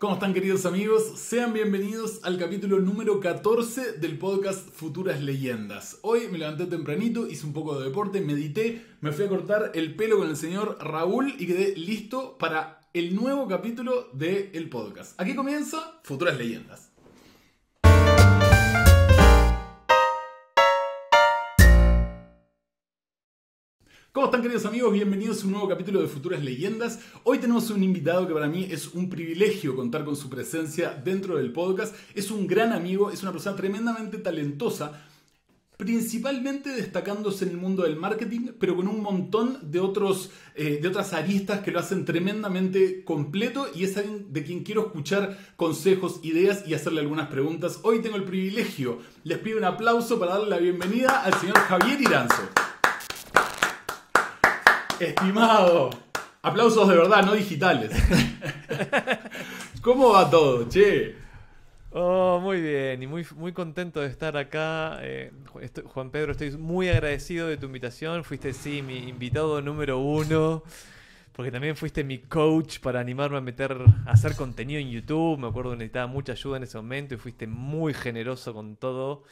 ¿Cómo están queridos amigos? Sean bienvenidos al capítulo número 14 del podcast Futuras Leyendas. Hoy me levanté tempranito, hice un poco de deporte, medité, me fui a cortar el pelo con el señor Raúl y quedé listo para el nuevo capítulo del el podcast. Aquí comienza Futuras Leyendas. ¿Cómo están queridos amigos? Bienvenidos a un nuevo capítulo de Futuras Leyendas. Hoy tenemos un invitado que para mí es un privilegio contar con su presencia dentro del podcast. Es un gran amigo, es una persona tremendamente talentosa, principalmente destacándose en el mundo del marketing, pero con un montón de, otros, eh, de otras aristas que lo hacen tremendamente completo y es alguien de quien quiero escuchar consejos, ideas y hacerle algunas preguntas. Hoy tengo el privilegio, les pido un aplauso para darle la bienvenida al señor Javier Iranzo. Estimado, aplausos de verdad, no digitales. ¿Cómo va todo, che? Oh, muy bien y muy, muy contento de estar acá. Eh, Juan Pedro, estoy muy agradecido de tu invitación. Fuiste, sí, mi invitado número uno. Porque también fuiste mi coach para animarme a meter, a hacer contenido en YouTube. Me acuerdo que necesitaba mucha ayuda en ese momento y fuiste muy generoso con todo.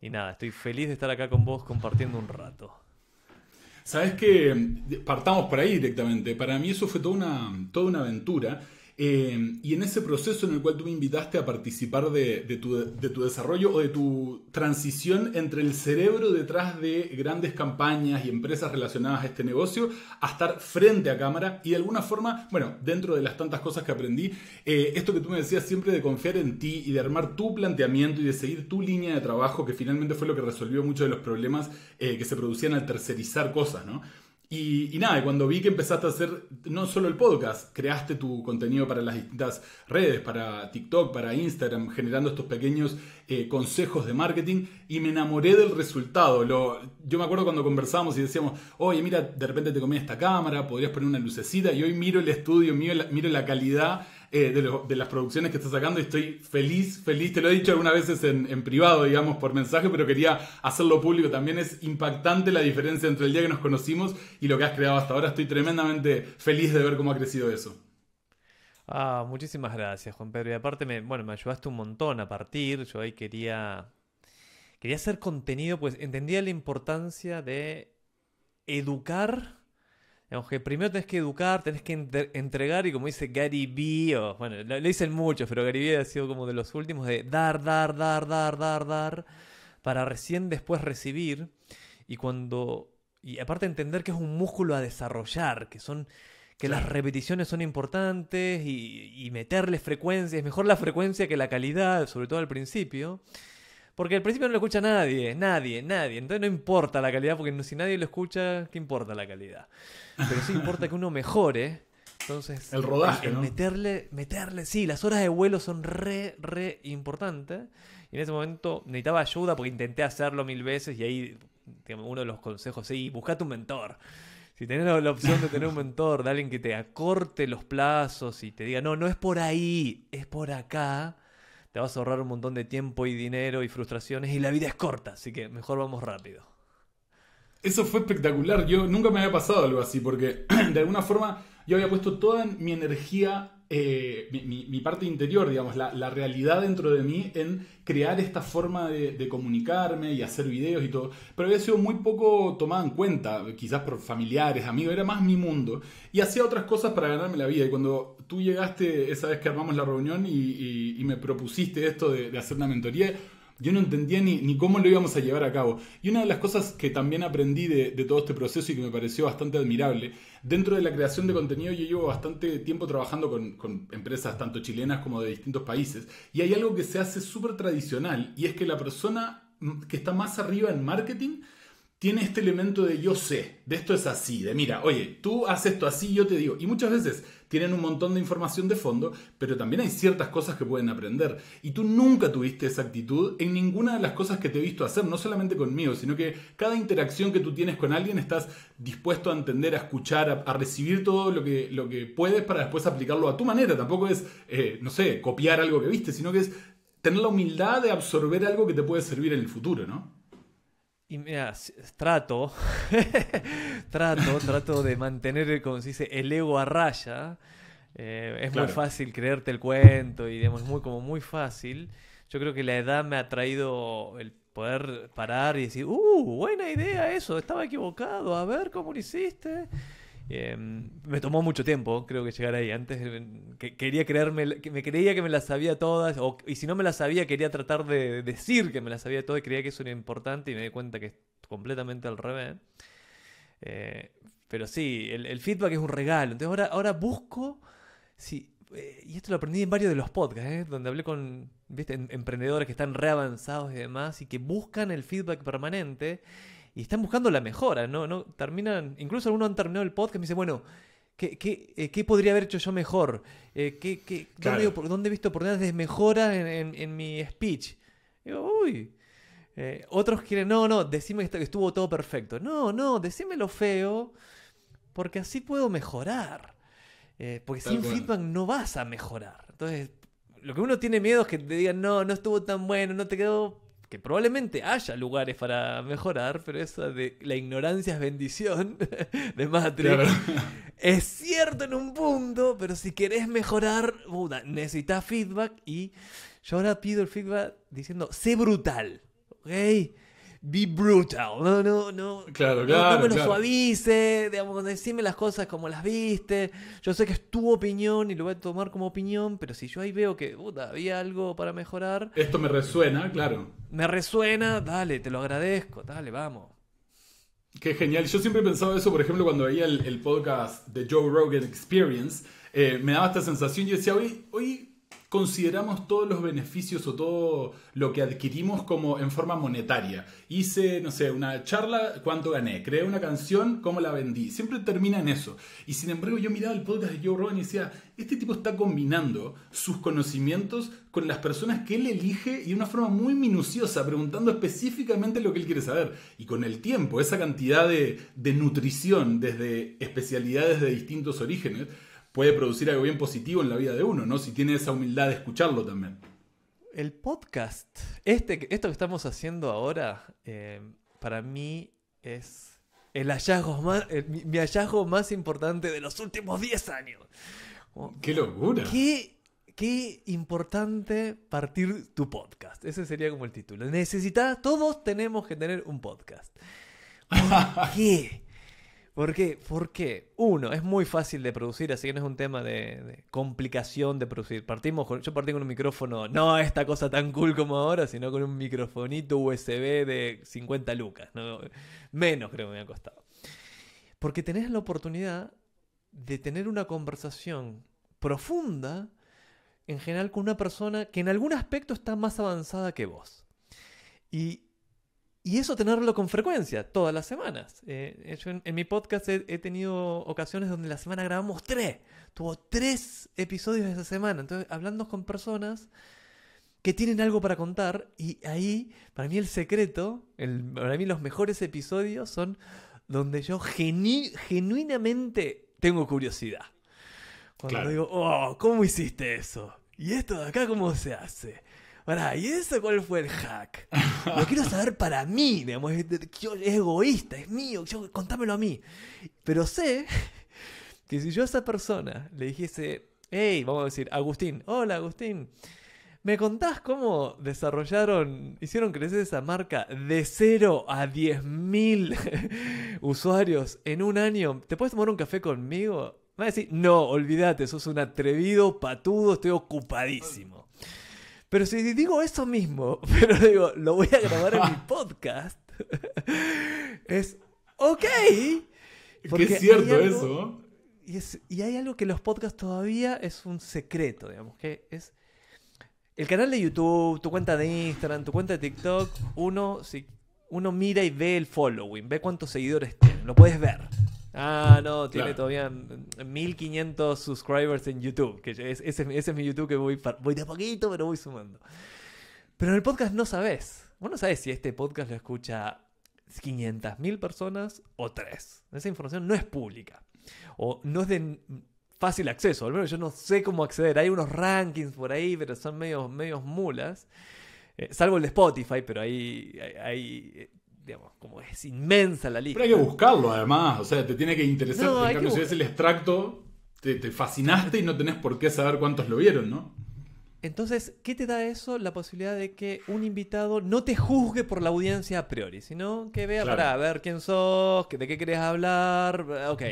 Y nada, estoy feliz de estar acá con vos compartiendo un rato. Sabes que partamos por ahí directamente. Para mí eso fue toda una, toda una aventura. Em, y en ese proceso en el cual tú me invitaste a participar de, tu, desarrollo o de tu transición entre el cerebro detrás de grandes campañas y empresas relacionadas a este negocio a estar frente a cámara y de alguna forma, bueno, dentro de las tantas cosas que aprendí, eh, esto que tú me decías siempre de confiar en ti y de armar tu planteamiento y de seguir tu línea de trabajo, que finalmente fue lo que resolvió muchos de los problemas eh, que se producían al tercerizar cosas, ¿no? Y, nada, cuando vi que empezaste a hacer no solo el podcast, creaste tu contenido para las distintas redes, para TikTok, para Instagram, generando estos pequeños eh, consejos de marketing y me enamoré del resultado. yo me acuerdo cuando conversábamos y decíamos, oye, mira, de repente te comí esta cámara, podrías poner una lucecita y hoy miro el estudio, miro miro la calidad eh, de, las producciones que estás sacando y estoy feliz, feliz. Te lo he dicho algunas veces en, privado, digamos, por mensaje, pero quería hacerlo público. También es impactante la diferencia entre el día que nos conocimos y lo que has creado hasta ahora. Estoy tremendamente feliz de ver cómo ha crecido eso. Ah, muchísimas gracias, Juan Pedro. Y aparte, me, bueno, me ayudaste un montón a partir. Yo ahí quería quería hacer contenido, pues entendía la importancia de educar primero tenés que educar, tenés que entregar y como dice Gary B, bueno, lo, dicen muchos, pero Gary B ha sido como de los últimos de dar, dar, dar, dar, dar, dar, para recién después recibir. Y cuando... Y aparte entender que es un músculo a desarrollar, que son... Que las repeticiones son importantes y, y meterle frecuencia, es mejor la frecuencia que la calidad, sobre todo al principio. Porque al principio no lo escucha nadie, nadie, nadie. Entonces no importa la calidad, porque si nadie lo escucha, ¿qué importa la calidad? Pero sí importa que uno mejore. Entonces, el rodaje, eh, ¿no? meterle, meterle, sí, las horas de vuelo son re, re importantes. Y en ese momento necesitaba ayuda porque intenté hacerlo mil veces y ahí digamos, uno de los consejos, sí, buscate un mentor. Si tenés la, la opción de tener un mentor, de alguien que te acorte los plazos y te diga, no, no es por ahí, es por acá te vas a ahorrar un montón de tiempo y dinero y frustraciones y la vida es corta, así que mejor vamos rápido. Eso fue espectacular, yo nunca me había pasado algo así, porque de alguna forma yo había puesto toda mi energía eh, mi, parte interior, digamos, la, realidad dentro de mí en crear esta forma de, comunicarme y hacer videos y todo. Pero había sido muy poco tomada en cuenta, quizás por familiares, amigos, era más mi mundo. Y hacía otras cosas para ganarme la vida. Y cuando tú llegaste esa vez que armamos la reunión y, me propusiste esto de, de hacer una mentoría, yo no entendía ni, ni, cómo lo íbamos a llevar a cabo. Y una de las cosas que también aprendí de, todo este proceso y que me pareció bastante admirable, dentro de la creación de contenido yo llevo bastante tiempo trabajando con, con empresas tanto chilenas como de distintos países, y hay algo que se hace súper tradicional, y es que la persona mm, que está más arriba en marketing tiene este elemento de yo sé, de esto es así, de mira, oye, tú haces esto así, yo te digo. Y muchas veces tienen un montón de información de fondo, pero también hay ciertas cosas que pueden aprender. Y tú nunca tuviste esa actitud en ninguna de las cosas que te he visto hacer, no solamente conmigo, sino que cada interacción que tú tienes con alguien estás dispuesto a entender, a escuchar, a, recibir todo lo que, lo que puedes para después aplicarlo a tu manera. Tampoco es, eh, no sé, copiar algo que viste, sino que es tener la humildad de absorber algo que te puede servir en el futuro, ¿no? Y mira, trato, trato, trato de mantener, como se el ego a raya. Eh, es muy fácil creerte el cuento y digamos, muy, como muy fácil. Yo creo que la edad me ha traído el poder parar y decir, uh, buena idea eso, estaba equivocado, a ver cómo lo hiciste. Em, me tomó mucho tiempo, creo que llegar ahí. Antes em, quería creerme, me creía que me las sabía todas, y si no me las sabía, quería tratar de decir que me las sabía todas, y creía que eso era importante, y me di cuenta que es completamente al revés. Eh, pero sí, el, feedback es un regalo. Entonces ahora, ahora busco, eh, y esto lo aprendí en varios de los podcasts, eh, donde hablé con em, emprendedores que están reavanzados y demás, y que buscan el feedback permanente y están buscando la mejora, ¿no? ¿no? Terminan, incluso algunos han terminado el podcast y me dicen, bueno, eh, ¿qué, podría haber hecho yo mejor? Eh, dónde, he, visto oportunidades de mejora en, mi speech? Eh, otros quieren, no, no, decime que estuvo todo perfecto. No, no, decime lo feo, porque así puedo mejorar. porque sin feedback no vas a mejorar. Entonces, lo que uno tiene miedo es que te digan, no, no estuvo tan bueno, no te quedó que probablemente haya lugares para mejorar, pero eso de la ignorancia es bendición de Matrix. Es cierto en un punto, pero si querés mejorar, Buda, necesitas feedback y yo ahora pido el feedback diciendo, sé brutal, ¿ok? be brutal. No, no, no. Claro, claro, no me lo suavice, digamos, decime las cosas como las viste. Yo sé que es tu opinión y lo voy a tomar como opinión, pero si yo ahí veo que había algo para mejorar. Esto me resuena, claro. Me resuena, dale, te lo agradezco, dale, vamos. Qué genial. Yo siempre he pensado eso, por ejemplo, cuando veía el, podcast de Joe Rogan Experience, eh, me daba esta sensación. Yo decía, oye, hoy consideramos todos los beneficios o todo lo que adquirimos como en forma monetaria. Hice, no sé, una charla, cuánto gané, creé una canción, cómo la vendí. Siempre termina en eso. Y sin embargo yo miraba el podcast de Joe Rogan y decía, este tipo está combinando sus conocimientos con las personas que él elige y de una forma muy minuciosa, preguntando específicamente lo que él quiere saber. Y con el tiempo, esa cantidad de, de nutrición desde especialidades de distintos orígenes, puede producir algo bien positivo en la vida de uno, ¿no? Si tiene esa humildad de escucharlo también. El podcast, este, esto que estamos haciendo ahora, eh, para mí es el hallazgo más, mi hallazgo más importante de los últimos 10 años. ¡Qué locura! ¿Qué, qué importante partir tu podcast. Ese sería como el título. Necesita. todos tenemos que tener un podcast. qué? ¿Por qué? Porque, uno, es muy fácil de producir, así que no es un tema de, complicación de producir. Partimos con, yo partí con un micrófono, no esta cosa tan cool como ahora, sino con un microfonito USB de 50 lucas. Menos creo que me ha costado. Porque tenés la oportunidad de tener una conversación profunda, en general con una persona que en algún aspecto está más avanzada que vos. Y y eso tenerlo con frecuencia, todas las semanas. Eh, en, mi podcast he, tenido ocasiones donde la semana grabamos tres. Tuvo tres episodios esa semana. Entonces, hablando con personas que tienen algo para contar. Y ahí, para mí el secreto, el, para mí los mejores episodios son donde yo genuinamente tengo curiosidad. Cuando digo, oh, ¿cómo hiciste eso? ¿Y esto de acá cómo se hace? ¿y eso cuál fue el hack? Lo quiero saber para mí, digamos, es, egoísta, es mío, yo, contámelo a mí. Pero sé que si yo a esa persona le dijese, hey, vamos a decir, Agustín, hola Agustín, ¿me contás cómo desarrollaron, hicieron crecer esa marca de 0 a mil usuarios en un año? ¿Te puedes tomar un café conmigo? Me va a decir, no, olvídate, sos un atrevido, patudo, estoy ocupadísimo. Pero si digo eso mismo, pero digo, lo voy a grabar en mi podcast, es ok. Porque es cierto eso. Y, hay algo que los podcasts todavía es un secreto, digamos, que es... El canal de YouTube, tu cuenta de Instagram, tu cuenta de TikTok, uno, si, uno mira y ve el following, ve cuántos seguidores tiene, lo puedes ver. Ah, no, tiene todavía 1500 subscribers en YouTube. ese, es mi YouTube que voy, voy de a poquito, pero voy sumando. Pero en el podcast no sabes. Vos no sabes si este podcast lo escucha 500.000 personas o tres. Esa información no es pública. O no es de fácil acceso. Al menos yo no sé cómo acceder. Hay unos rankings por ahí, pero son medios, medios mulas. Eh, salvo el de Spotify, pero ahí, ahí eh, digamos, como es inmensa la lista. Pero hay que buscarlo además, o sea, te tiene que interesar. No, en si ves el extracto, te, te fascinaste y no tenés por qué saber cuántos lo vieron, ¿no? Entonces, ¿qué te da eso? La posibilidad de que un invitado no te juzgue por la audiencia a priori, sino que vea, para a ver quién sos, de qué querés hablar, ok,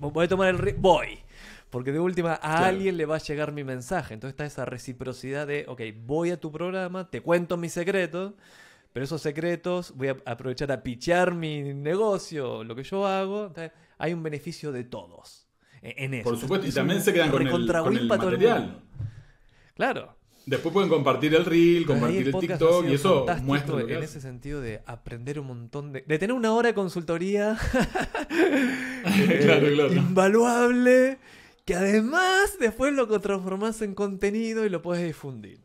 voy a tomar el... voy. Porque de última, a alguien le va a llegar mi mensaje. Entonces está esa reciprocidad de, ok, voy a tu programa, te cuento mi secreto, pero esos secretos voy a aprovechar a pichar mi negocio, lo que yo hago. hay un beneficio de todos e-, en eso. Por supuesto, y también se quedan con el, material. Claro. Después pueden compartir el reel, compartir el, TikTok y eso muestra. En ese sentido de aprender un montón de. de tener una hora de consultoría. Eh, claro, claro. Invaluable. Que además después lo transformás en contenido y lo puedes difundir.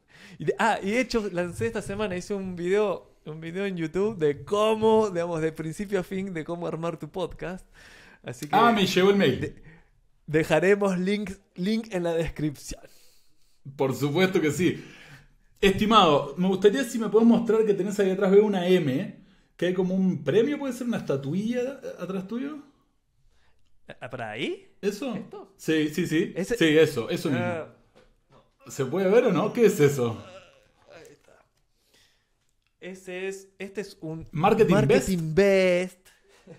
ah, y de hecho, lancé esta semana, hice un video un video en YouTube de cómo, digamos, de principio a fin, de cómo armar tu podcast. Así que. Ah, me llegó el mail. dejaremos link, link en la descripción. Por supuesto que sí. Estimado, me gustaría si me puedes mostrar que tenés ahí atrás, veo una M, que hay como un premio, puede ser una estatuilla atrás tuyo. Ah, ¿Para ahí? ¿Eso? Sí, sí, sí. Sí, eso, eso ah. ¿Se puede ver o no? ¿Qué es eso? es, este es un Marketing, Best.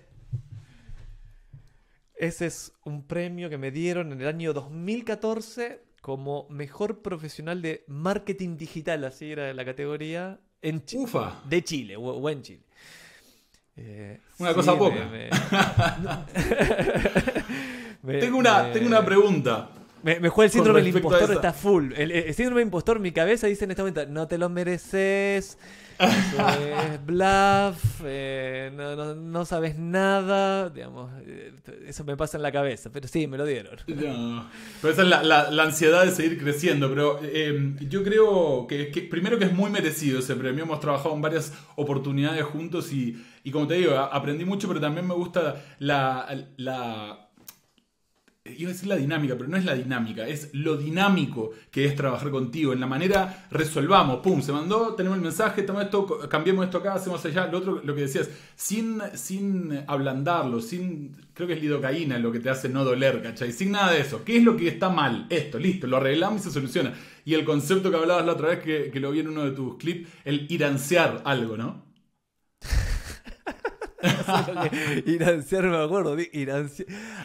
Ese es un premio que me dieron en el año 2014 como mejor profesional de marketing digital, así era la categoría, en Ufa. De Chile, Buen Chile. Eh, una cosa poca. tengo, una, tengo una pregunta. Me, juega el síndrome del impostor, está full. el, síndrome del impostor, mi cabeza dice en este momento, no te lo mereces, bluff, eh, no, sabes nada, digamos, eh, eso me pasa en la cabeza, pero sí, me lo dieron. No, esa es la, ansiedad de seguir creciendo, pero em, yo creo que, primero que es muy merecido ese premio, hemos trabajado en varias oportunidades juntos y, como te digo, aprendí mucho, pero también me gusta la iba a decir la dinámica, pero no es la dinámica, es lo dinámico que es trabajar contigo, en la manera resolvamos, pum, se mandó, tenemos el mensaje, tomamos esto, cambiemos esto acá, hacemos allá, lo otro, lo que decías, sin, sin ablandarlo, sin, creo que es lidocaína lo que te hace no doler, ¿cachai? Sin nada de eso, ¿qué es lo que está mal? Esto, listo, lo arreglamos y se soluciona. Y el concepto que hablabas la otra vez, que, lo vi en uno de tus clips, el irancear algo, ¿no? Iranciar, me acuerdo.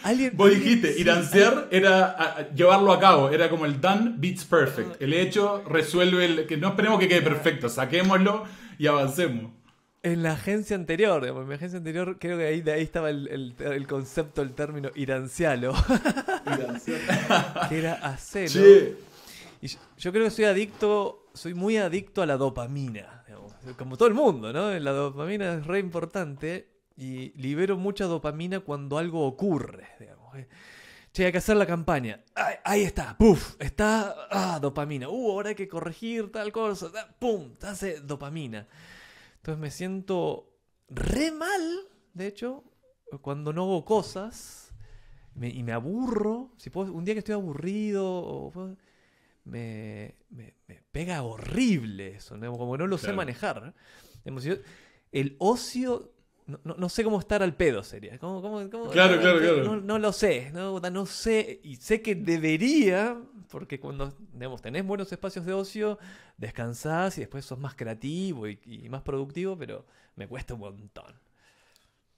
¿Alguien, Vos dijiste, Iranciar era llevarlo a cabo, era como el done beats perfect. Ah. El hecho resuelve el. que no esperemos que quede perfecto, saquémoslo y avancemos. En la agencia anterior, en mi agencia anterior, creo que ahí, de ahí estaba el, concepto, el término irancialo. que era hacerlo yo, creo que soy adicto, soy muy adicto a la dopamina, como todo el mundo, ¿no? La dopamina es re importante y libero mucha dopamina cuando algo ocurre, digamos. Eh, che, hay que hacer la campaña. ahí está, puf, está ah, dopamina. Uh, ahora hay que corregir tal cosa, ¡Pum! te hace dopamina. Entonces me siento re mal, de hecho, cuando no hago cosas y me aburro. Si puedo, un día que estoy aburrido, me, pega horrible eso, como no lo sé manejar. El ocio, no, sé cómo estar al pedo sería. claro, claro, claro. No, lo sé, no, no sé, y sé que debería, porque cuando tenés buenos espacios de ocio, descansás y después sos más creativo y más productivo, pero me cuesta un montón.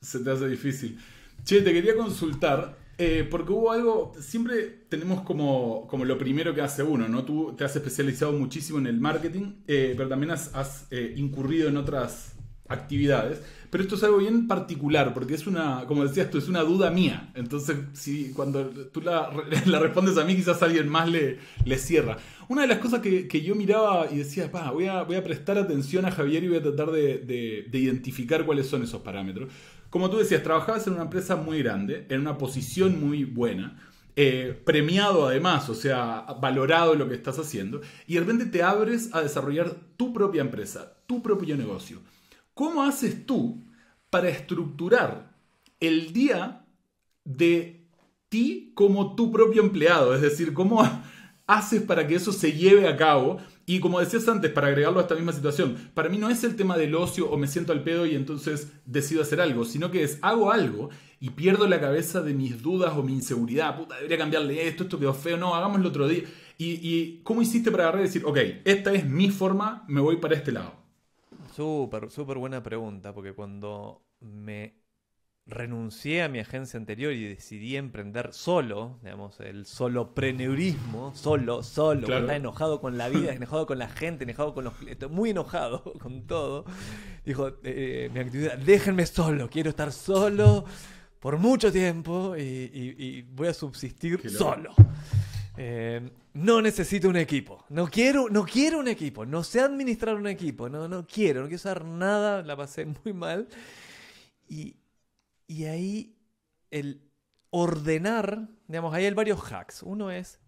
Se te hace difícil. Che, te quería consultar, eh, porque hubo algo, siempre tenemos como, lo primero que hace uno, ¿no? Tú te has especializado muchísimo en el marketing, eh, pero también has, eh, incurrido en otras actividades. Pero esto es algo bien particular, porque es una, como decías tú, es una duda mía. Entonces, si cuando tú la, respondes a mí, quizás alguien más le, le cierra una de las cosas que, yo miraba y decía, voy a, prestar atención a Javier y voy a tratar de, identificar cuáles son esos parámetros. Como tú decías, trabajabas en una empresa muy grande, en una posición muy buena, eh, premiado además, o sea, valorado lo que estás haciendo, y de repente te abres a desarrollar tu propia empresa, tu propio negocio. ¿Cómo haces tú para estructurar el día de ti como tu propio empleado? Es decir, ¿cómo, haces para que eso se lleve a cabo? Y como decías antes, para agregarlo a esta misma situación, para mí no es el tema del ocio o me siento al pedo y entonces decido hacer algo, sino que es hago algo y pierdo la cabeza de mis dudas o mi inseguridad, puta, debería cambiarle esto, esto quedó feo, no, hagámoslo otro día. Y, cómo hiciste para agarrar y decir, ok, esta es mi forma, me voy para este lado? Súper, súper buena pregunta, porque cuando me renuncié a mi agencia anterior y decidí emprender solo, digamos, el solopreneurismo, solo, solo, claro. enojado con la vida, enojado con la gente, enojado con los muy enojado con todo. Dijo, eh, mi actividad, déjenme solo, quiero estar solo por mucho tiempo y, voy a subsistir solo. Eh, no necesito un equipo. No quiero, no quiero un equipo. No sé administrar un equipo. No, quiero. No quiero usar nada. La pasé muy mal. Y, y ahí el ordenar, digamos, ahí hay varios hacks. Uno es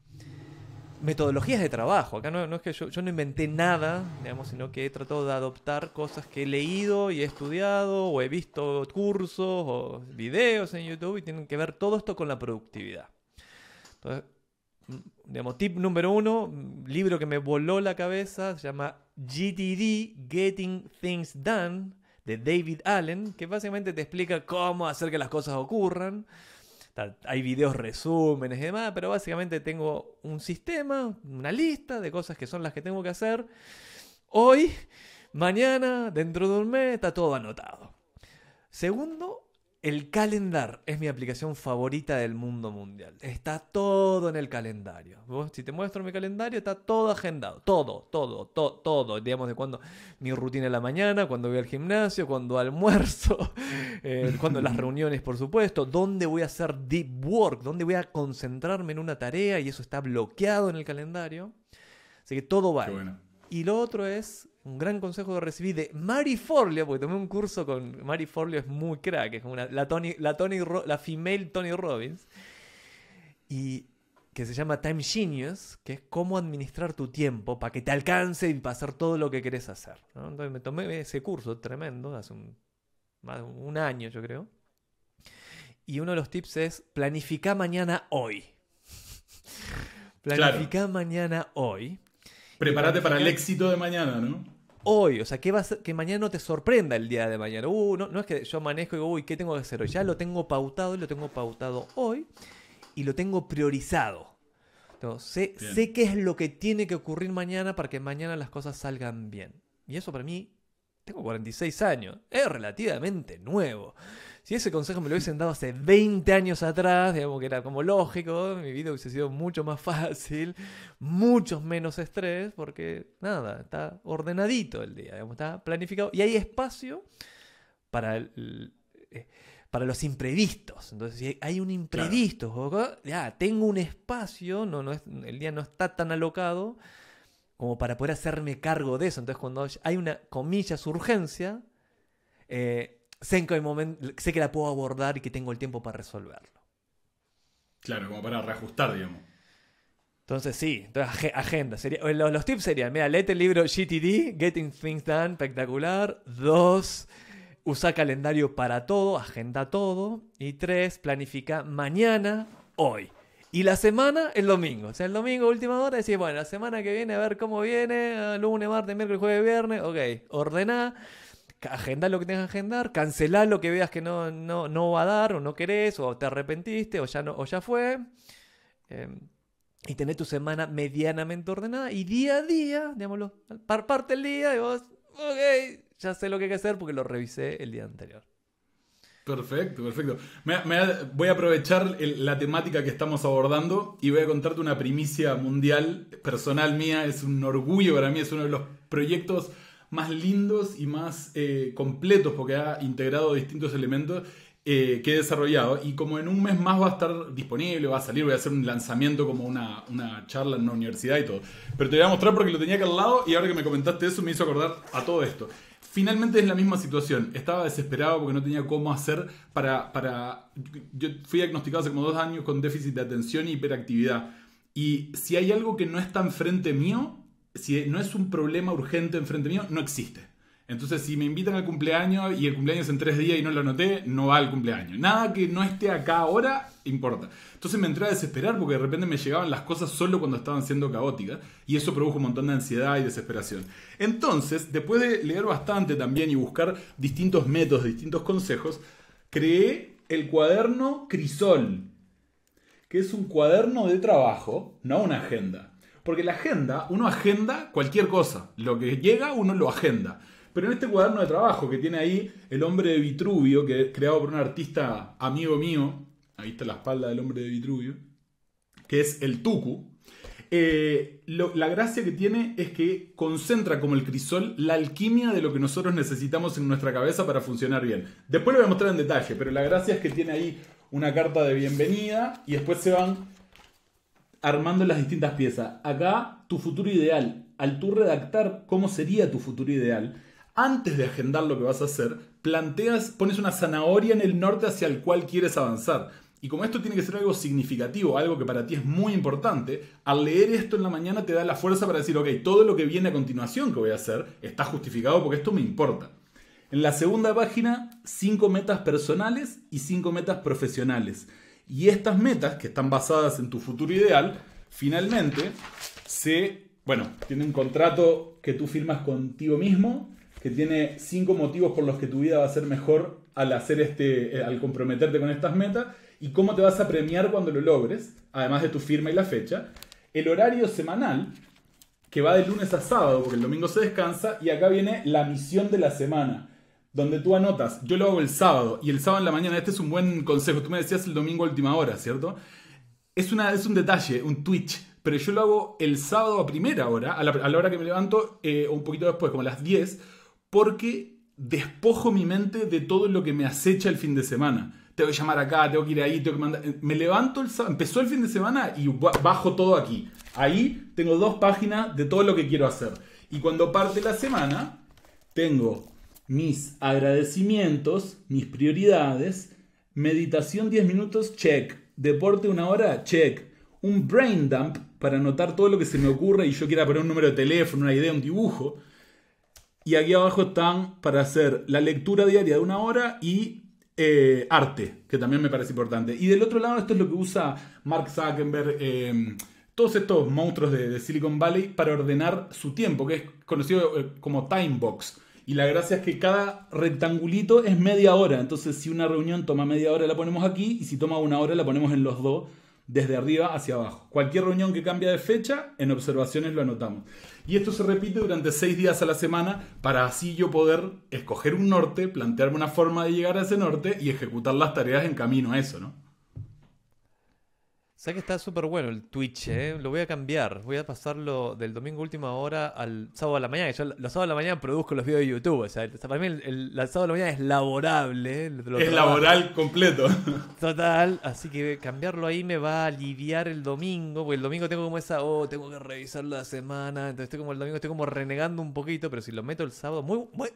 metodologías de trabajo. Acá no, es que yo, yo, no inventé nada, digamos, sino que he tratado de adoptar cosas que he leído y he estudiado, o he visto cursos o videos en YouTube, y tienen que ver todo esto con la productividad. Entonces, mm, digamos, tip número uno, libro que me voló la cabeza, se llama GTD, Getting Things Done, de David Allen, que básicamente te explica cómo hacer que las cosas ocurran. Hay videos resúmenes y demás, pero básicamente tengo un sistema, una lista de cosas que son las que tengo que hacer. Hoy, mañana, dentro de un mes, está todo anotado. Segundo, el calendar es mi aplicación favorita del mundo mundial. Está todo en el calendario. si te muestro mi calendario, está todo agendado. Todo, todo, todo, todo. Digamos de cuando mi rutina en la mañana, cuando voy al gimnasio, cuando almuerzo, eh, cuando las reuniones, por supuesto. Dónde voy a hacer deep work, dónde voy a concentrarme en una tarea y eso está bloqueado en el calendario. Así que todo va. Vale. Y lo otro es un gran consejo que recibí de Mari Forleo, porque tomé un curso con Mari Forleo, es muy crack, es como la, Tony, la, Tony, la female Tony Robbins, y que se llama Time Genius, que es cómo administrar tu tiempo para que te alcance y para hacer todo lo que querés hacer. Entonces me tomé ese curso tremendo, hace un, un año yo creo, y uno de los tips es planifica mañana hoy. planifica mañana hoy. Prepárate para el éxito de mañana, ¿no? hoy. O sea, que, que mañana no te sorprenda el día de mañana. Uh, no, es que yo manejo y digo, uy, ¿qué tengo que hacer hoy? Ya lo tengo pautado y lo tengo pautado hoy y lo tengo priorizado. Entonces, sé, sé qué es lo que tiene que ocurrir mañana para que mañana las cosas salgan bien. Y eso para mí, tengo 46 años, es relativamente nuevo si ese consejo me lo hubiesen dado hace 20 años atrás, digamos que era como lógico, mi vida hubiese sido mucho más fácil, muchos menos estrés, porque nada, está ordenadito el día, está planificado y hay espacio para eh, para los imprevistos. Entonces, si hay un imprevisto, ya tengo un espacio, no, no es, el día no está tan alocado como para poder hacerme cargo de eso. Entonces, cuando hay una, comillas, urgencia, eh, sé, que el momento, sé que la puedo abordar y que tengo el tiempo para resolverlo. Claro, como para reajustar, digamos. Entonces sí, entonces, agenda. Sería, eh, los, tips serían, mira, leete el libro GTD, Getting Things Done, espectacular. Dos, usa calendario para todo, agenda todo. Y tres, planifica mañana, hoy. Y la semana, el domingo. O sea, el domingo, última hora, decís, bueno, la semana que viene, a ver cómo viene, eh, lunes, martes, miércoles, jueves, viernes, ok, ordena Agendar lo que tengas que agendar, cancelar lo que veas que no, no, va a dar o no querés, o te arrepentiste, o ya, no, o ya fue. Em, y tener tu semana medianamente ordenada y día a día, digámoslo, par parte el día y vos, ok, ya sé lo que hay que hacer porque lo revisé el día anterior. Perfecto, perfecto. voy a aprovechar la temática que estamos abordando y voy a contarte una primicia mundial personal mía. Es un orgullo para mí, es uno de los proyectos más lindos y más eh, completos porque ha integrado distintos elementos eh, que he desarrollado. Y como en un mes más va a estar disponible, va a salir, voy a hacer un lanzamiento como una, una charla en una universidad y todo. Pero te voy a mostrar porque lo tenía acá al lado y ahora que me comentaste eso me hizo acordar a todo esto. Finalmente es la misma situación. Estaba desesperado porque no tenía cómo hacer para... para... Yo fui diagnosticado hace como dos años con déficit de atención y hiperactividad. Y si hay algo que no está enfrente mío, si no es un problema urgente enfrente mío, no existe. Entonces, si me invitan al cumpleaños y el cumpleaños es en tres días y no lo anoté, no va al cumpleaños. Nada que no esté acá ahora importa. Entonces me entré a desesperar porque de repente me llegaban las cosas solo cuando estaban siendo caóticas y eso produjo un montón de ansiedad y desesperación. Entonces, después de leer bastante también y buscar distintos métodos, distintos consejos, creé el cuaderno Crisol, que es un cuaderno de trabajo, no una agenda porque la agenda, uno agenda cualquier cosa. Lo que llega, uno lo agenda. Pero en este cuaderno de trabajo que tiene ahí el hombre de Vitruvio, que es creado por un artista amigo mío, ahí está la espalda del hombre de Vitruvio, que es el Tuku. Eh, la gracia que tiene es que concentra como el crisol la alquimia de lo que nosotros necesitamos en nuestra cabeza para funcionar bien. Después lo voy a mostrar en detalle, pero la gracia es que tiene ahí una carta de bienvenida y después se van armando las distintas piezas. Acá tu futuro ideal. Al tú redactar cómo sería tu futuro ideal, antes de agendar lo que vas a hacer, planteas, pones una zanahoria en el norte hacia el cual quieres avanzar. Y como esto tiene que ser algo significativo, algo que para ti es muy importante, al leer esto en la mañana te da la fuerza para decir, ok, todo lo que viene a continuación que voy a hacer está justificado porque esto me importa. En la segunda página, cinco metas personales y cinco metas profesionales. Y estas metas, que están basadas en tu futuro ideal, finalmente se, bueno, tiene un contrato que tú firmas contigo mismo, que tiene cinco motivos por los que tu vida va a ser mejor al hacer este, eh, al comprometerte con estas metas y cómo te vas a premiar cuando lo logres, además de tu firma y la fecha. El horario semanal, que va de lunes a sábado, porque el domingo se descansa, y acá viene la misión de la semana donde tú anotas, yo lo hago el sábado y el sábado en la mañana, este es un buen consejo, tú me decías el domingo a última hora, ¿cierto? Es, una, es un detalle, un twitch, pero yo lo hago el sábado a primera hora, a la, hora que me levanto, eh, un poquito después, como a las 10, porque despojo mi mente de todo lo que me acecha el fin de semana. Tengo que llamar acá, tengo que ir ahí, tengo que mandar... Eh, me levanto el sábado, empezó el fin de semana y bajo todo aquí. Ahí tengo dos páginas de todo lo que quiero hacer. Y cuando parte la semana, tengo mis agradecimientos, mis prioridades, meditación 10 minutos, check, deporte una hora, check, un brain dump para anotar todo lo que se me ocurre y yo quiera poner un número de teléfono, una idea, un dibujo. Y aquí abajo están para hacer la lectura diaria de una hora y eh, arte, que también me parece importante. Y del otro lado, esto es lo que usa Mark Zuckerberg, em, todos estos monstruos de, de Silicon Valley para ordenar su tiempo, que es conocido eh, como time box y la gracia es que cada rectangulito es media hora. Entonces, si una reunión toma media hora, la ponemos aquí. Y si toma una hora, la ponemos en los dos, desde arriba hacia abajo. Cualquier reunión que cambie de fecha, en observaciones lo anotamos. Y esto se repite durante seis días a la semana para así yo poder escoger un norte, plantearme una forma de llegar a ese norte y ejecutar las tareas en camino a eso, ¿no? sé que está súper bueno el Twitch? Eh? Lo voy a cambiar. Voy a pasarlo del domingo última hora al sábado a la mañana. Yo los sábados a la mañana produzco los videos de YouTube. O sea, para mí el, sábado a la mañana es laborable. Eh, es laboral completo. Total. Así que cambiarlo ahí me va a aliviar el domingo. Porque el domingo tengo como esa, oh, tengo que revisar la semana. Entonces estoy como el domingo, estoy como renegando un poquito. Pero si lo meto el sábado, muy, muy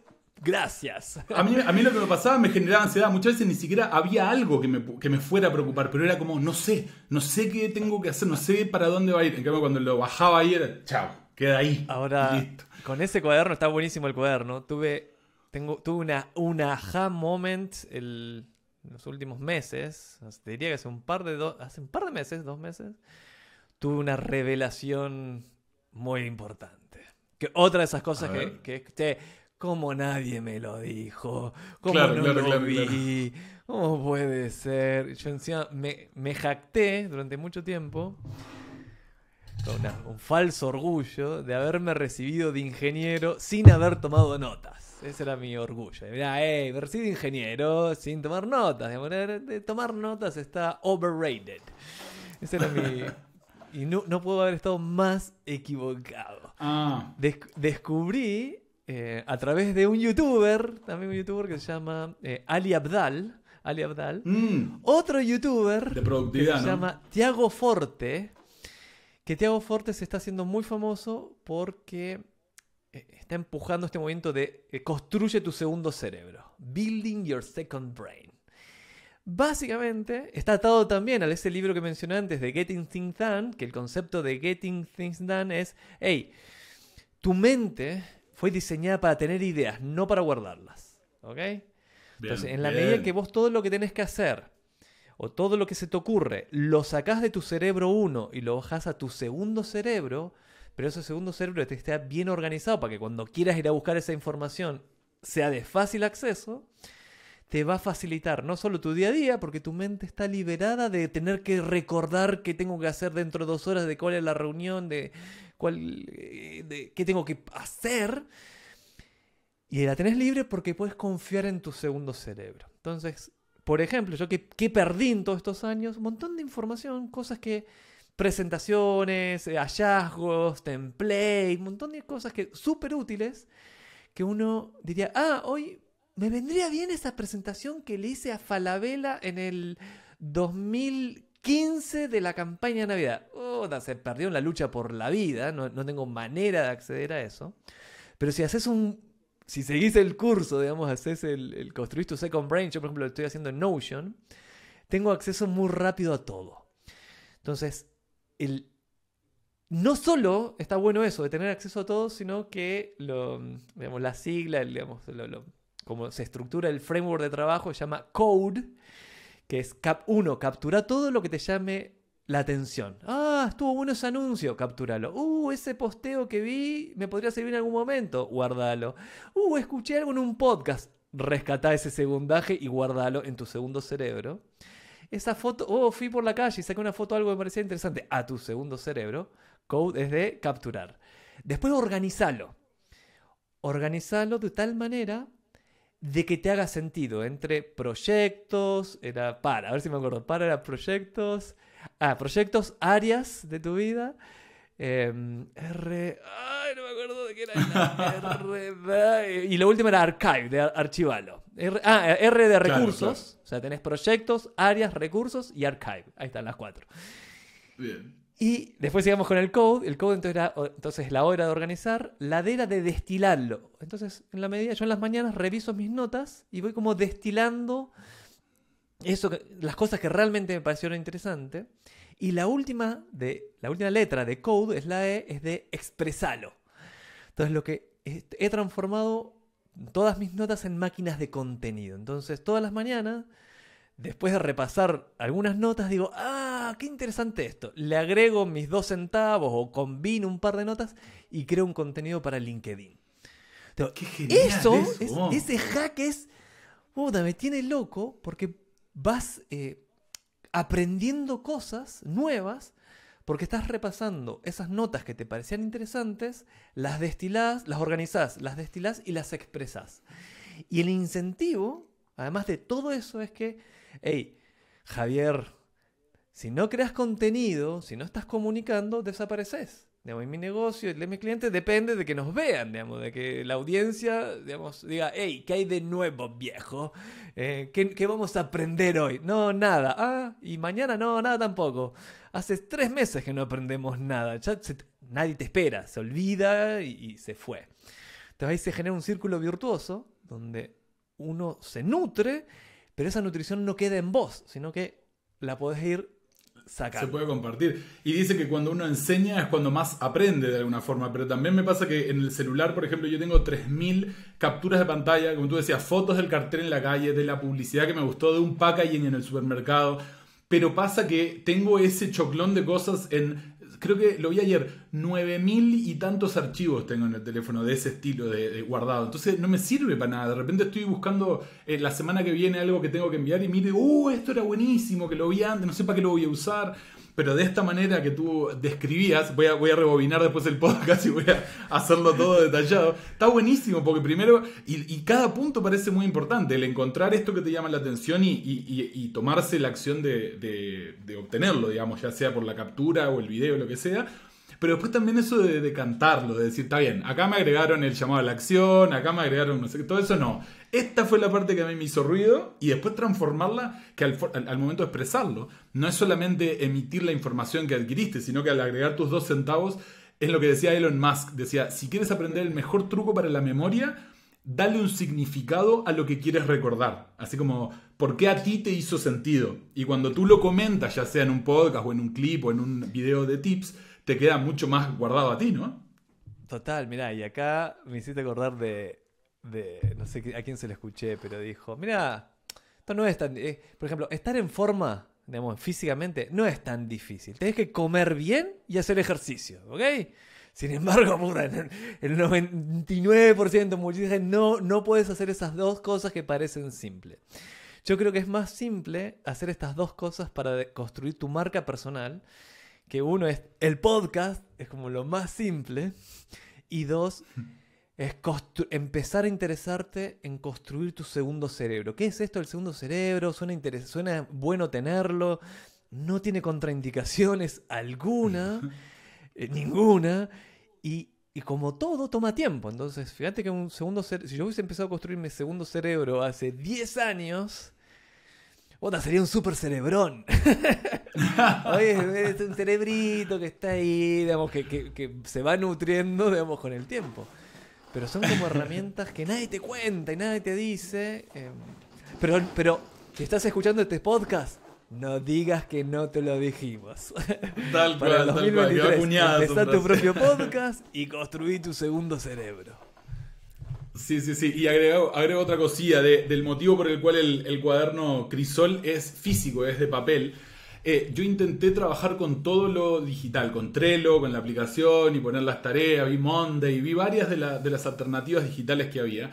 Gracias. A mí, a mí lo que me pasaba me generaba ansiedad. Muchas veces ni siquiera había algo que me, fuera a preocupar, pero era como, no sé, no sé qué tengo que hacer, no sé para dónde va a ir. En cambio, cuando lo bajaba ahí era, chao, queda ahí. Ahora, con ese cuaderno, está buenísimo el cuaderno. Tuve, tengo, tuve una, una moment en los últimos meses. Te diría que hace un par de, hace un par de meses, dos meses, tuve una revelación muy importante. Que otra de esas cosas que, que, que, como nadie me lo dijo, ¿Cómo no lo vi, cómo puede ser. Yo encima me, jacté durante mucho tiempo con un falso orgullo de haberme recibido de ingeniero sin haber tomado notas. Ese era mi orgullo. Mirá, hey, eh, me recibí de ingeniero sin tomar notas. De tomar notas está overrated. Ese era mi, y no, puedo haber estado más equivocado. Ah. descubrí eh, a través de un youtuber, también un youtuber que se llama eh, Ali Abdal. Ali Abdal. Mm. Otro youtuber de productividad, que se llama Tiago Forte. Que Tiago Forte se está haciendo muy famoso porque eh, está empujando este movimiento de construye tu segundo cerebro. Building your second brain. Básicamente está atado también a ese libro que mencioné antes de Getting Things Done, que el concepto de Getting Things Done es, hey, tu mente fue diseñada para tener ideas, no para guardarlas. ¿Ok? Entonces, en la medida medida que vos todo lo que tenés que hacer o todo lo que se te ocurre, lo sacás de tu cerebro uno y lo bajás a tu segundo cerebro, pero ese segundo cerebro te esté bien organizado para que cuando quieras ir a buscar esa información sea de fácil acceso, te va a facilitar no solo tu día a día, porque tu mente está liberada de tener que recordar qué tengo que hacer dentro de dos horas, de cuál es la reunión, de eh, qué tengo que hacer. Y la tenés libre porque puedes confiar en tu segundo cerebro. Entonces, por ejemplo, yo que, perdí en todos estos años, un montón de información, cosas que, presentaciones, eh, hallazgos, template, un montón de cosas que súper útiles que uno diría, ah, hoy me vendría bien esa presentación que le hice a Falabella en el 2000. 15 de la campaña de Navidad. Oh, se perdió en la lucha por la vida, no, tengo manera de acceder a eso. Pero si haces un. Si seguís el curso, digamos, haces el, construís tu second brain, yo por ejemplo lo estoy haciendo en Notion, tengo acceso muy rápido a todo. Entonces, el, no solo está bueno eso de tener acceso a todo, sino que digamos, la sigla, digamos, como se estructura el framework de trabajo, se llama code que es Cap 1, captura todo lo que te llame la atención. Ah, estuvo bueno ese anuncio, captúralo. Uh, ese posteo que vi me podría servir en algún momento, guárdalo Uh, escuché algo en un podcast, rescata ese segundaje y guárdalo en tu segundo cerebro. Esa foto, oh, fui por la calle y saqué una foto, algo que me parecía interesante, a tu segundo cerebro. Code es de capturar. Después organizalo. Organizalo de tal manera de que te haga sentido entre proyectos, era para, a ver si me acuerdo, para era proyectos, ah, proyectos, áreas de tu vida, em, R, ay, no me acuerdo de qué era, la R, y lo último era archive, de archivalo, R, ah, R de recursos, o sea, tenés proyectos, áreas, recursos y archive, ahí están las cuatro. Bien. Y después sigamos con el code. El code entonces, era, entonces la hora de organizar, la era de destilarlo. Entonces, en la medida, yo en las mañanas reviso mis notas y voy como destilando eso, las cosas que realmente me parecieron interesantes. Y la última, de, la última letra de code es la E, es de expresalo. Entonces, lo que he transformado todas mis notas en máquinas de contenido. Entonces, todas las mañanas después de repasar algunas notas, digo, ah, qué interesante esto. Le agrego mis dos centavos o combino un par de notas y creo un contenido para LinkedIn. eso, ese hack es, puta, me tiene loco porque vas eh, aprendiendo cosas nuevas porque estás repasando esas notas que te parecían interesantes, las destilás, las organizás, las destilás y las expresás. Y el incentivo, además de todo eso, es que hey, Javier, si no creas contenido, si no estás comunicando, desapareces. Digamos, mi negocio, el de mis clientes, depende de que nos vean, digamos, de que la audiencia digamos, diga, hey, ¿qué hay de nuevo, viejo? Eh, ¿qué, vamos a aprender hoy? No, nada. Ah, y mañana no, nada tampoco. Hace tres meses que no aprendemos nada. nadie te espera, se olvida y, y se fue. Entonces ahí se genera un círculo virtuoso donde uno se nutre pero esa nutrición no queda en vos, sino que la podés ir sacando. Se puede compartir. Y dice que cuando uno enseña es cuando más aprende de alguna forma, pero también me pasa que en el celular, por ejemplo, yo tengo 3.000 capturas de pantalla, como tú decías, fotos del cartel en la calle, de la publicidad que me gustó, de un packaging en el supermercado, pero pasa que tengo ese choclón de cosas en creo que lo vi ayer, 9000 y tantos archivos tengo en el teléfono de ese estilo de, guardado. Entonces no me sirve para nada. De repente estoy buscando eh, la semana que viene algo que tengo que enviar y mire, oh uh, Esto era buenísimo, que lo vi antes, no sé para qué lo voy a usar pero de esta manera que tú describías, voy a, voy a rebobinar después el podcast y voy a hacerlo todo detallado, está buenísimo porque primero, y, y cada punto parece muy importante, el encontrar esto que te llama la atención y, y, y tomarse la acción de, de, obtenerlo, digamos, ya sea por la captura o el video, o lo que sea. Pero después también eso de, de cantarlo, de decir, está bien, acá me agregaron el llamado a la acción, acá me agregaron, no sé, todo eso no. Esta fue la parte que a mí me hizo ruido y después transformarla, que al, momento de expresarlo, no es solamente emitir la información que adquiriste, sino que al agregar tus dos centavos, es lo que decía Elon Musk, decía, si quieres aprender el mejor truco para la memoria, dale un significado a lo que quieres recordar, así como, ¿por qué a ti te hizo sentido? Y cuando tú lo comentas, ya sea en un podcast o en un clip o en un video de tips, te queda mucho más guardado a ti, ¿no? Total, mira y acá me hiciste acordar de no sé a quién se lo escuché, pero dijo, mira, esto no es tan... Eh, por ejemplo, estar en forma, digamos, físicamente, no es tan difícil. Tienes que comer bien y hacer ejercicio, ¿ok? Sin embargo, el 99% dicen no, no puedes hacer esas dos cosas que parecen simples. Yo creo que es más simple hacer estas dos cosas para construir tu marca personal, que uno es el podcast, es como lo más simple, y dos, es empezar a interesarte en construir tu segundo cerebro. ¿Qué es esto del segundo cerebro? Suena, suena bueno tenerlo, no tiene contraindicaciones alguna, eh, ninguna, y, y, como todo toma tiempo. Entonces, fíjate que un segundo si yo hubiese empezado a construir mi segundo cerebro hace 10 años, sería un super cerebrón. Oye, es un cerebrito que está ahí, digamos, que, que, que se va nutriendo, digamos, con el tiempo. Pero son como herramientas que nadie te cuenta y nadie te dice. Em, pero, pero, si estás escuchando este podcast, no digas que no te lo dijimos. Tal Para cual, 2023, tal tu propio podcast y construí tu segundo cerebro. Sí, sí, sí. Y agrego, otra cosilla del motivo por el cual el, cuaderno Crisol es físico, es de papel. Eh, yo intenté trabajar con todo lo digital, con Trello, con la aplicación y poner las tareas, vi Monday, vi varias de, de las alternativas digitales que había,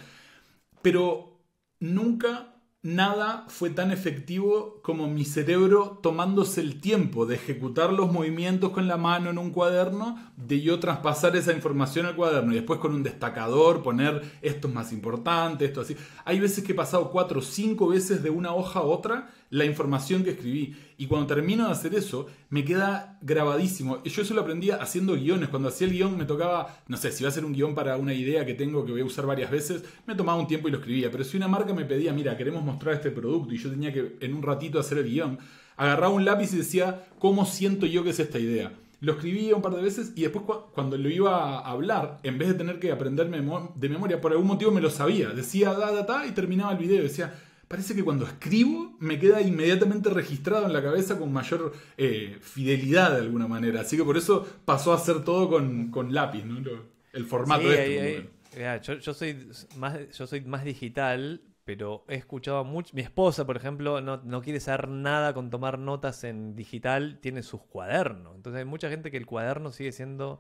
pero nunca nada fue tan efectivo como mi cerebro tomándose el tiempo de ejecutar los movimientos con la mano en un cuaderno, de yo traspasar esa información al cuaderno y después con un destacador poner esto es más importante, esto así. Hay veces que he pasado cuatro o cinco veces de una hoja a otra la información que escribí. Y cuando termino de hacer eso, me queda grabadísimo. Yo eso lo aprendía haciendo guiones. Cuando hacía el guión me tocaba, no sé, si va a ser un guión para una idea que tengo que voy a usar varias veces, me tomaba un tiempo y lo escribía. Pero si una marca me pedía, mira, queremos mostrar este producto y yo tenía que en un ratito hacer el guión, agarraba un lápiz y decía, ¿cómo siento yo que es esta idea? Lo escribía un par de veces y después cuando lo iba a hablar, en vez de tener que aprenderme de memoria, por algún motivo me lo sabía. Decía, da, da, da, y terminaba el video. Decía, parece que cuando escribo me queda inmediatamente registrado en la cabeza con mayor eh, fidelidad de alguna manera. Así que por eso pasó a hacer todo con, lápiz, ¿no? el formato de este yo, soy más, yo soy más digital, pero he escuchado mucho. Mi esposa, por ejemplo, no, quiere saber nada con tomar notas en digital, tiene sus cuadernos. Entonces hay mucha gente que el cuaderno sigue siendo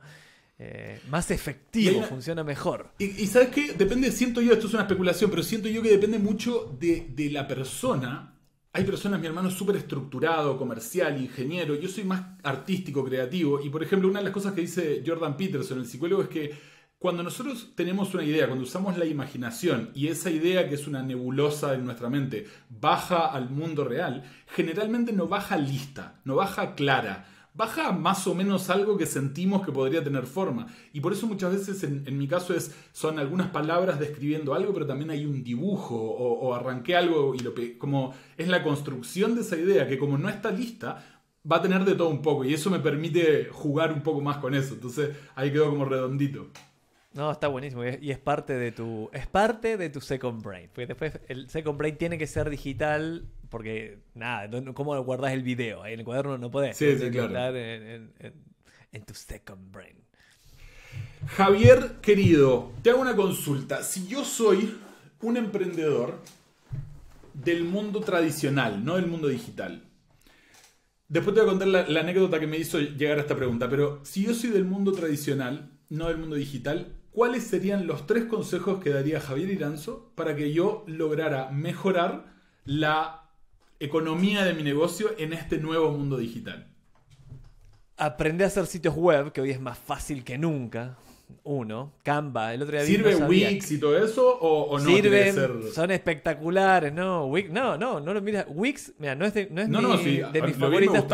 eh, más efectivo, funciona mejor. Y, sabes que, depende, siento yo, esto es una especulación, pero siento yo que depende mucho de, de la persona. Hay personas, mi hermano, súper estructurado, comercial, ingeniero. Yo soy más artístico, creativo. Y, por ejemplo, una de las cosas que dice Jordan Peterson, el psicólogo, es que cuando nosotros tenemos una idea, cuando usamos la imaginación y esa idea que es una nebulosa en nuestra mente baja al mundo real, generalmente no baja lista, no baja clara, baja más o menos algo que sentimos que podría tener forma. Y por eso muchas veces en, mi caso es, son algunas palabras describiendo algo, pero también hay un dibujo o, arranqué algo y lo que como es la construcción de esa idea que como no está lista, va a tener de todo un poco y eso me permite jugar un poco más con eso. Entonces ahí quedó como redondito. No, está buenísimo y es parte de tu es parte de tu second brain, porque después el second brain tiene que ser digital porque nada, ¿cómo guardas el video? En el cuaderno no podés. Sí, claro. En, tu second brain. Javier, querido, te hago una consulta. Si yo soy un emprendedor del mundo tradicional, no del mundo digital. Después te voy a contar la, la, anécdota que me hizo llegar a esta pregunta, pero si yo soy del mundo tradicional, no del mundo digital, ¿cuáles serían los tres consejos que daría Javier Iranzo para que yo lograra mejorar la economía de mi negocio en este nuevo mundo digital? Aprende a hacer sitios web, que hoy es más fácil que nunca. Uno, Canva, el otro día ¿Sirve Wix y todo eso o, no? debe ser... son espectaculares, no, no, no, no lo mira, Wix, mira, no es de, mis favoritas,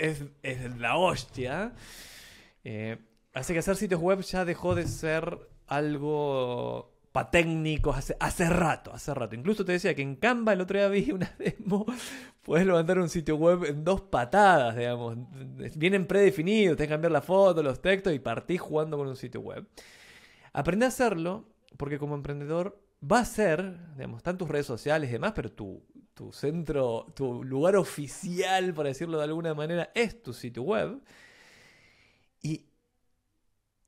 es, la hostia. Eh, así que hacer sitios web ya dejó de ser algo para técnicos hace, hace rato, hace rato. Incluso te decía que en Canva el otro día vi una demo, puedes levantar un sitio web en dos patadas, digamos. Vienen predefinidos, tienes que cambiar la foto, los textos y partís jugando con un sitio web. Aprende a hacerlo porque como emprendedor va a ser, digamos, están tus redes sociales y demás, pero tu, tu centro, tu lugar oficial, por decirlo de alguna manera, es tu sitio web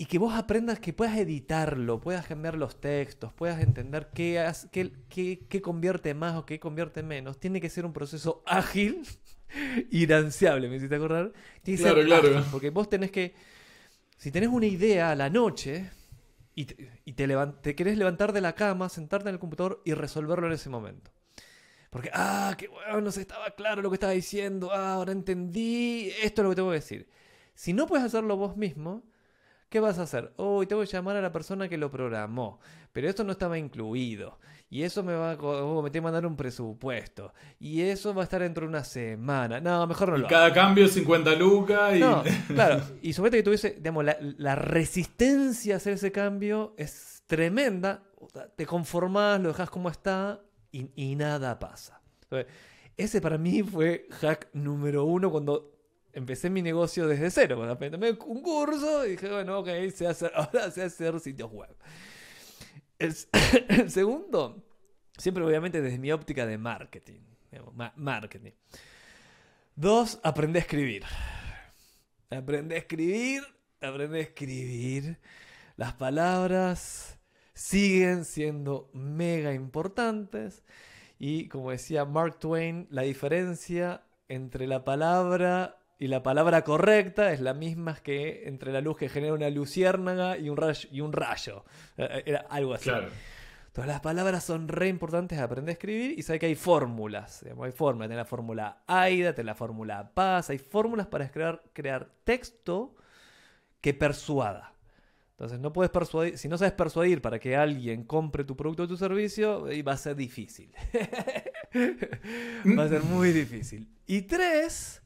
y que vos aprendas que puedas editarlo, puedas cambiar los textos, puedas entender qué, qué, qué, convierte más o qué convierte menos. Tiene que ser un proceso ágil y ansiable, ¿me hiciste acordar? claro, claro. porque vos tenés que, si tenés una idea a la noche y, te, y te, querés levantar de la cama, sentarte en el computador y resolverlo en ese momento. Porque, ah, qué bueno, no se estaba claro lo que estaba diciendo, ah, ahora entendí, esto es lo que tengo que decir. Si no puedes hacerlo vos mismo, ¿Qué vas a hacer? Hoy oh, tengo que llamar a la persona que lo programó, pero esto no estaba incluido. Y eso me va a... Oh, me tengo que mandar un presupuesto. Y eso va a estar dentro de una semana. No, mejor no y cada cambio 50 lucas y... No, claro. Y que tuviese, digamos, la, resistencia a hacer ese cambio es tremenda. Te conformás, lo dejas como está y, nada pasa. ese para mí fue hack número uno cuando empecé mi negocio desde cero. Bueno, tomé un curso y dije, bueno, ok, se hacer, ahora sé hacer sitios web. El, segundo, siempre obviamente desde mi óptica de marketing. marketing. Dos, aprendí a escribir. Aprendí a escribir, aprendí a escribir. Las palabras siguen siendo mega importantes. Y como decía Mark Twain, la diferencia entre la palabra y la palabra correcta es la misma que entre la luz que genera una luciérnaga y un rayo. Y un rayo. Eh, eh, era algo así. Claro. Todas las palabras son re importantes aprender a escribir y sabe que hay fórmulas. hay fórmulas. Tiene la fórmula AIDA, tenés la fórmula PAS. Hay fórmulas para crear, crear texto que persuada. Entonces, no puedes persuadir, si no sabes persuadir para que alguien compre tu producto o tu servicio, va a ser difícil. va a ser muy difícil. Y tres,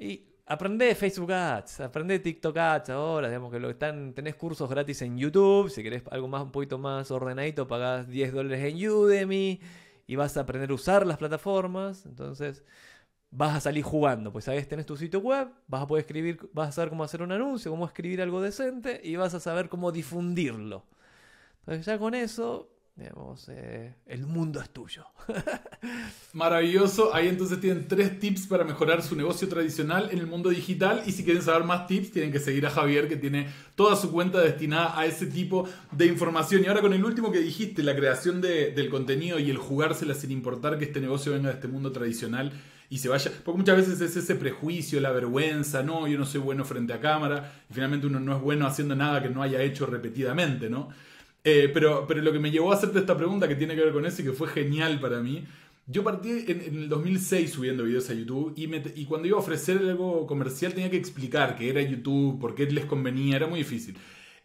y aprende Facebook Ads, aprende TikTok Ads ahora, digamos que lo están, tenés cursos gratis en YouTube, si querés algo más, un poquito más ordenadito, pagás 10 dólares en Udemy y vas a aprender a usar las plataformas, entonces vas a salir jugando, pues sabes, tenés tu sitio web, vas a poder escribir, vas a saber cómo hacer un anuncio, cómo escribir algo decente y vas a saber cómo difundirlo. Entonces ya con eso eh, el mundo es tuyo. Maravilloso. Ahí entonces tienen tres tips para mejorar su negocio tradicional en el mundo digital. Y si quieren saber más tips, tienen que seguir a Javier, que tiene toda su cuenta destinada a ese tipo de información. Y ahora con el último que dijiste, la creación del contenido y el jugársela sin importar que este negocio venga de este mundo tradicional y se vaya. Porque muchas veces es ese prejuicio, la vergüenza, no, yo no soy bueno frente a cámara. Y finalmente uno no es bueno haciendo nada que no haya hecho repetidamente, ¿no? Eh, pero, pero lo que me llevó a hacerte esta pregunta que tiene que ver con eso y que fue genial para mí. Yo partí en, el 2006 subiendo videos a YouTube y, y cuando iba a ofrecer algo comercial tenía que explicar que era YouTube, por qué les convenía, era muy difícil.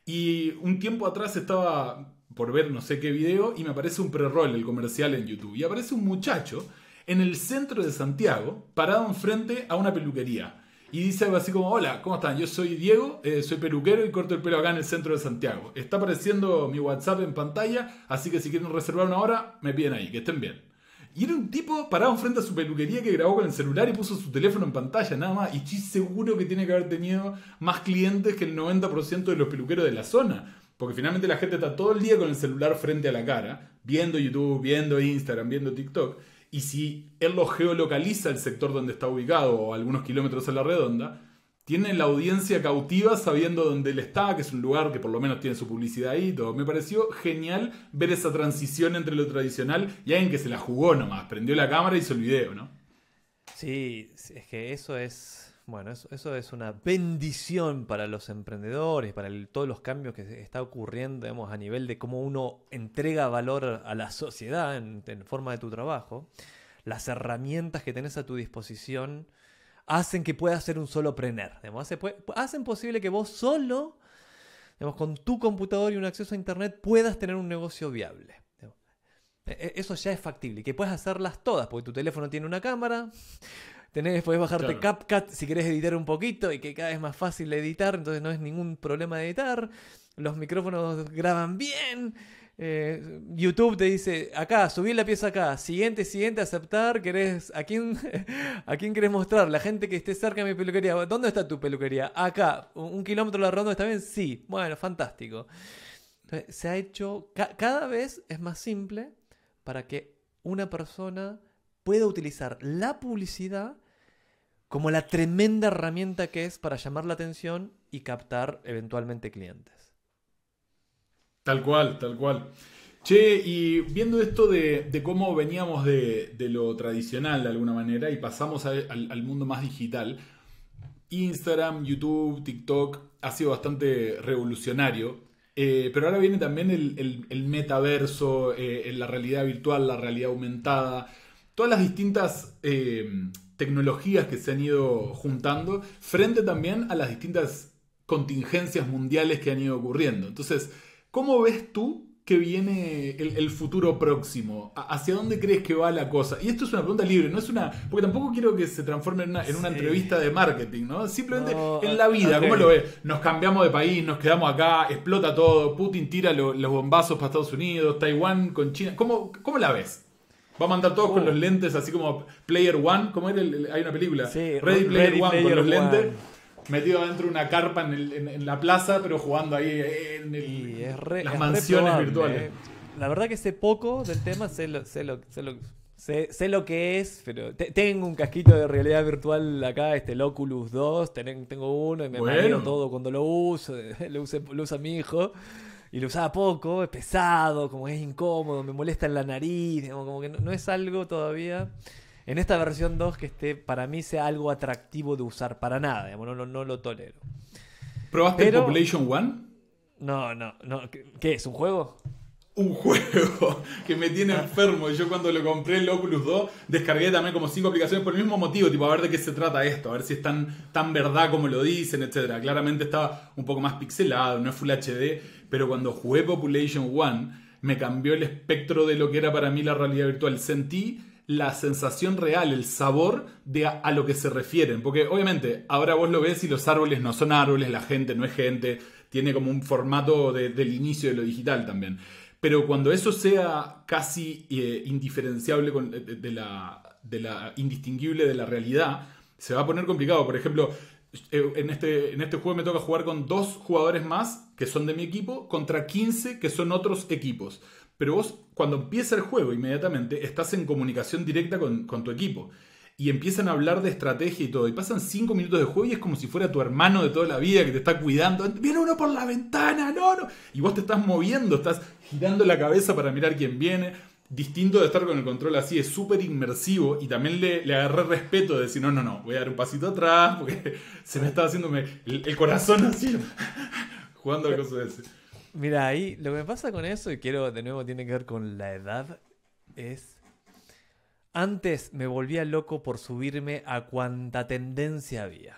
Y un tiempo atrás estaba por ver no sé qué video y me aparece un pre-roll, el comercial en YouTube. Y aparece un muchacho en el centro de Santiago, parado enfrente a una peluquería y dice algo así como, hola, ¿cómo están? Yo soy Diego, eh, soy peluquero y corto el pelo acá en el centro de Santiago. Está apareciendo mi WhatsApp en pantalla, así que si quieren reservar una hora, me piden ahí, que estén bien. Y era un tipo parado frente a su peluquería que grabó con el celular y puso su teléfono en pantalla, nada más. Y estoy seguro que tiene que haber tenido más clientes que el 90% de los peluqueros de la zona. Porque finalmente la gente está todo el día con el celular frente a la cara, viendo YouTube, viendo Instagram, viendo TikTok. Y si él lo geolocaliza el sector donde está ubicado o algunos kilómetros a la redonda, tiene la audiencia cautiva sabiendo dónde él está, que es un lugar que por lo menos tiene su publicidad ahí y todo. Me pareció genial ver esa transición entre lo tradicional y alguien que se la jugó nomás, prendió la cámara y hizo el video, ¿no? Sí, es que eso es bueno, eso, es una bendición para los emprendedores, para todos los cambios que está ocurriendo a nivel de cómo uno entrega valor a la sociedad en, forma de tu trabajo. Las herramientas que tenés a tu disposición hacen que puedas ser un solo prener. hace, hacen posible que vos solo, con tu computador y un acceso a Internet, puedas tener un negocio viable. E, e, eso ya es factible, que puedes hacerlas todas, porque tu teléfono tiene una cámara, Tenés, podés bajarte CapCat CapCut si querés editar un poquito y que cada vez es más fácil de editar, entonces no es ningún problema editar. Los micrófonos graban bien. Eh, YouTube te dice, acá, subí la pieza acá, siguiente, siguiente, aceptar, querés, ¿a quién, ¿a quién querés mostrar? La gente que esté cerca de mi peluquería, ¿dónde está tu peluquería? Acá, un, kilómetro de la ronda, ¿está bien? Sí, bueno, fantástico. se ha hecho, cada vez es más simple para que una persona pueda utilizar la publicidad como la tremenda herramienta que es para llamar la atención y captar eventualmente clientes. Tal cual, tal cual. Che, y viendo esto de, cómo veníamos de, lo tradicional de alguna manera y pasamos al, mundo más digital, Instagram, YouTube, TikTok ha sido bastante revolucionario. Eh, pero ahora viene también el, metaverso, eh, la realidad virtual, la realidad aumentada, todas las distintas eh, tecnologías que se han ido juntando frente también a las distintas contingencias mundiales que han ido ocurriendo. Entonces, ¿cómo ves tú que viene el, futuro próximo? ¿Hacia dónde crees que va la cosa? Y esto es una pregunta libre, no es una. Porque tampoco quiero que se transforme en una, entrevista de marketing, ¿no? Simplemente en la vida, ¿cómo lo ves? Nos cambiamos de país, nos quedamos acá, explota todo, Putin tira los bombazos para Estados Unidos, Taiwán con China. ¿Cómo, cómo la ves? Va a mandar todos con uh. los lentes, así como Player One, ¿Cómo era hay una película. Ready Player One con los lentes. Metido dentro de una carpa en, la plaza, pero jugando ahí en las mansiones virtuales. Eh. La verdad que sé poco del tema, sé lo, sé lo, sé sé, lo que es, pero tengo un casquito de realidad virtual acá, este el Oculus 2, tengo uno y me bueno. todo cuando lo uso, lo, use, lo usa mi hijo y lo usaba poco, es pesado, como es incómodo, me molesta en la nariz, como que no, es algo todavía. En esta versión 2 que esté, para mí sea algo atractivo de usar para nada, no, lo tolero. ¿Probaste Population One? No, no, no. ¿Qué es? ¿Un juego? un juego que me tiene ah. enfermo. Yo cuando lo compré el Oculus 2 descargué también como cinco aplicaciones por el mismo motivo, tipo a ver de qué se trata esto, a ver si es tan, verdad como lo dicen, etcétera. Claramente estaba un poco más pixelado, no es Full HD, pero cuando jugué Population One me cambió el espectro de lo que era para mí la realidad virtual. Sentí la sensación real, el sabor de a, lo que se refieren. Porque obviamente ahora vos lo ves y los árboles no son árboles, la gente no es gente, tiene como un formato del inicio de lo digital también. Pero cuando eso sea casi eh, indiferenciable eh, de, la, indistinguible de la realidad, se va a poner complicado. Por ejemplo, eh, en este, en este juego me toca jugar con dos jugadores más que son de mi equipo contra 15 que son otros equipos. Pero vos, cuando empieza el juego inmediatamente, estás en comunicación directa con, con tu equipo y empiezan a hablar de estrategia y todo. Y pasan cinco minutos de juego y es como si fuera tu hermano de toda la vida que te está cuidando. Viene uno por la ventana, no, no. Y vos te estás moviendo, estás girando la cabeza para mirar quién viene. Distinto de estar con el control así, es súper inmersivo y también le, agarré respeto de decir, no, no, no, voy a dar un pasito atrás porque se me estaba haciéndome el, corazón así, jugando al de ese. Mira, ahí lo que me pasa con eso, y quiero, de nuevo, tiene que ver con la edad, es antes me volvía loco por subirme a cuanta tendencia había.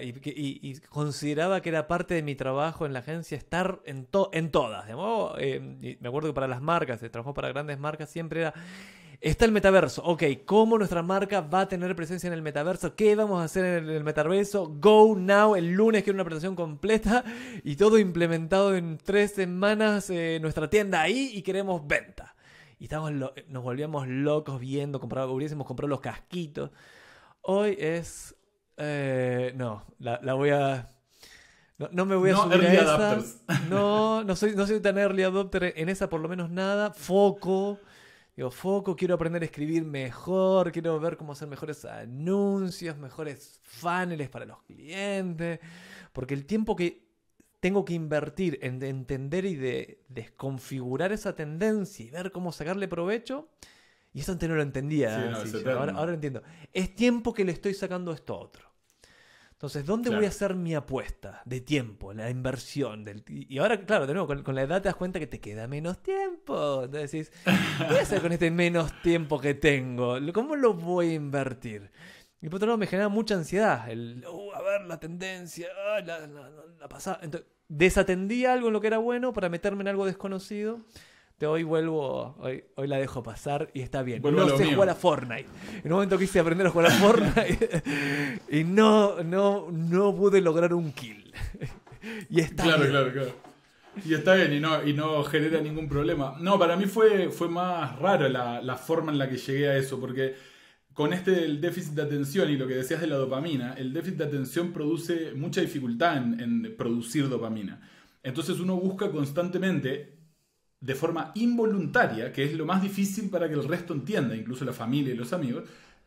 y, consideraba que era parte de mi trabajo en la agencia estar en, en todas. De oh, em, me acuerdo que para las marcas, el trabajo para grandes marcas siempre era... Está el metaverso. Ok, ¿cómo nuestra marca va a tener presencia en el metaverso? ¿Qué vamos a hacer en el metaverso? Go now, el lunes quiero una presentación completa y todo implementado en tres semanas eh, nuestra tienda ahí y queremos venta y estamos eh, nos volvíamos locos viendo, hubiésemos comprado los casquitos. Hoy es... Eh, no, la, voy a... No, me voy a subir a esa. No, no soy, no soy tan early adopter en esa por lo menos nada. Foco. Digo, foco, quiero aprender a escribir mejor, quiero ver cómo hacer mejores anuncios, mejores funnels para los clientes, porque el tiempo que tengo que invertir en entender y de desconfigurar esa tendencia y ver cómo sacarle provecho. Y eso antes no lo entendía. ahora, lo entiendo. Es tiempo que le estoy sacando esto a otro. Entonces, ¿dónde voy a hacer mi apuesta de tiempo, la inversión? Y ahora, claro, de nuevo, con, con, la edad te das cuenta que te queda menos tiempo. Entonces decís, ¿qué voy a hacer con este menos tiempo que tengo? ¿Cómo lo voy a invertir? Y por otro lado me genera mucha ansiedad. El, uh, a ver, la tendencia, Desatendí pasada. desatendía algo en lo que era bueno para meterme en algo desconocido. De hoy vuelvo, hoy, la dejo pasar y está bien. no sé jugar a Fortnite. En un momento quise aprender a jugar a Fortnite y no, no, no pude lograr un kill. y está bien. Y está bien, y no, y no genera ningún problema. No, para mí fue, fue más raro la, la forma en la que llegué a eso, porque con este del déficit de atención y lo que decías de la dopamina, el déficit de atención produce mucha dificultad en, producir dopamina. Entonces uno busca constantemente, de forma involuntaria, que es lo más difícil para que el resto entienda, incluso la familia y los amigos,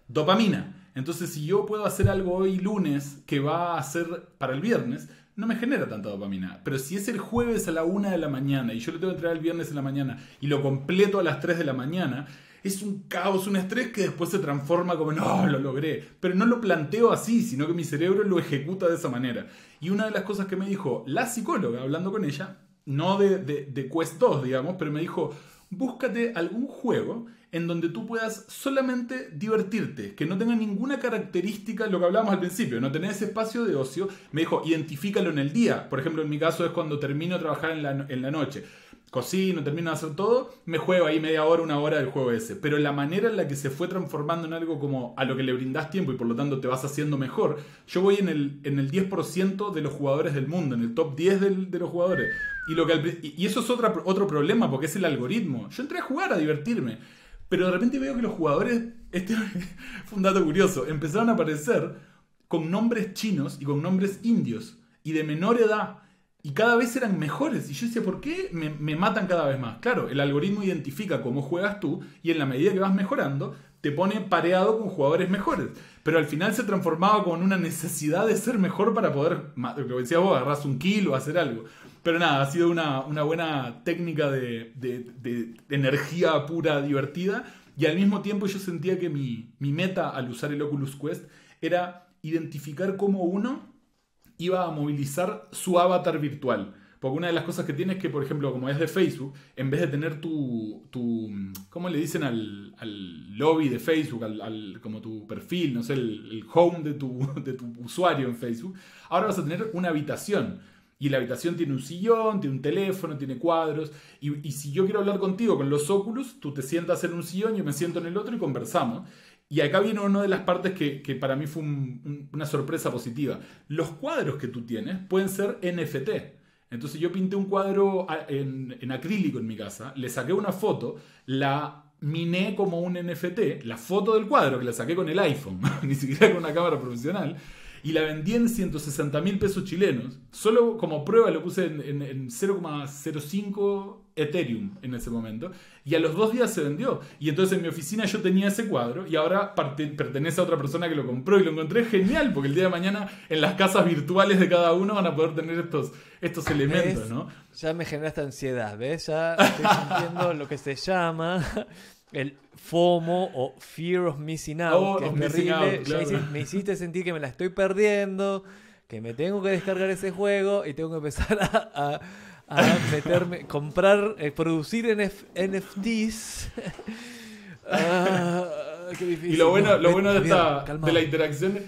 dopamina. Entonces si yo puedo hacer algo hoy lunes que va a ser para el viernes, no me genera tanta dopamina. Pero si es el jueves a la una de la mañana y yo le tengo que entregar el viernes a la mañana y lo completo a las tres de la mañana, es un caos, un estrés que después se transforma como, no, lo logré. Pero no lo planteo así, sino que mi cerebro lo ejecuta de esa manera. Y una de las cosas que me dijo la psicóloga, hablando con ella, no de, de, Quest 2, digamos, pero me dijo, búscate algún juego en donde tú puedas solamente divertirte, que no tenga ninguna característica, lo que hablábamos al principio, no tener ese espacio de ocio, me dijo, identifícalo en el día. Por ejemplo, en mi caso es cuando termino de trabajar en la, en la noche cocino, termino de hacer todo, me juego ahí media hora, una hora del juego ese. Pero la manera en la que se fue transformando en algo como a lo que le brindás tiempo y por lo tanto te vas haciendo mejor, yo voy en el, en el 10% de los jugadores del mundo, en el top 10 de los jugadores. Y, lo que y eso es otra, otro problema porque es el algoritmo. Yo entré a jugar a divertirme, pero de repente veo que los jugadores, este fue un dato curioso, empezaron a aparecer con nombres chinos y con nombres indios y de menor edad y cada vez eran mejores. Y yo decía, ¿por qué me, matan cada vez más? Claro, el algoritmo identifica cómo juegas tú y en la medida que vas mejorando, te pone pareado con jugadores mejores. Pero al final se transformaba con una necesidad de ser mejor para poder, lo que decías vos, agarras un kilo, hacer algo. Pero nada, ha sido una, buena técnica de, energía pura, divertida. Y al mismo tiempo yo sentía que mi, mi meta al usar el Oculus Quest era identificar cómo uno iba a movilizar su avatar virtual. Porque una de las cosas que tiene es que, por ejemplo, como es de Facebook, en vez de tener tu. tu ¿Cómo le dicen al, al lobby de Facebook? Al, como tu perfil, no sé, el, home de tu, de tu usuario en Facebook. Ahora vas a tener una habitación. Y la habitación tiene un sillón, tiene un teléfono, tiene cuadros. Y, si yo quiero hablar contigo con los óculos, tú te sientas en un sillón, yo me siento en el otro y conversamos. Y acá viene una de las partes que, para mí fue una sorpresa positiva. Los cuadros que tú tienes pueden ser NFT. Entonces yo pinté un cuadro en, en acrílico en mi casa, le saqué una foto, la miné como un NFT, la foto del cuadro que la saqué con el iPhone, ni siquiera con una cámara profesional, y la vendí en 160 mil pesos chilenos. Solo como prueba lo puse en, 0,05 Ethereum en ese momento. Y a los dos días se vendió. Y entonces en mi oficina yo tenía ese cuadro y ahora pertenece a otra persona que lo compró y lo encontré genial, porque el día de mañana en las casas virtuales de cada uno van a poder tener estos, estos elementos, ¿no? Ya me genera esta ansiedad, ¿ves? Ya estoy sintiendo lo que se llama el FOMO o Fear of Missing Out, oh, que es terrible. me hiciste sentir que me la estoy perdiendo, que me tengo que descargar ese juego y tengo que empezar a, a, meterme, comprar, eh, producir NFTs. Ah, y lo bueno, lo bueno de, la interacción,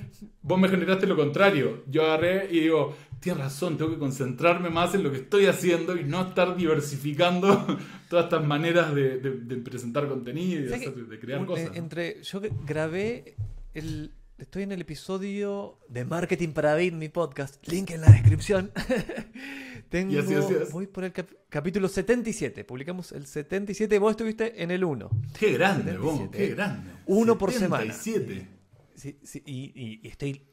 vos me generaste lo contrario. Yo agarré y digo, tienes razón, tengo que concentrarme más en lo que estoy haciendo y no estar diversificando todas estas maneras de, presentar contenido y de, crear cosas. Eh, entre, yo grabé el, Estoy en el episodio de Marketing para David, mi podcast. Link en la descripción. Tengo, Voy por el capítulo 77. Publicamos el 77. Vos estuviste en el 1. Qué grande, vos, qué grande. Uno por semana. 77. y, estoy.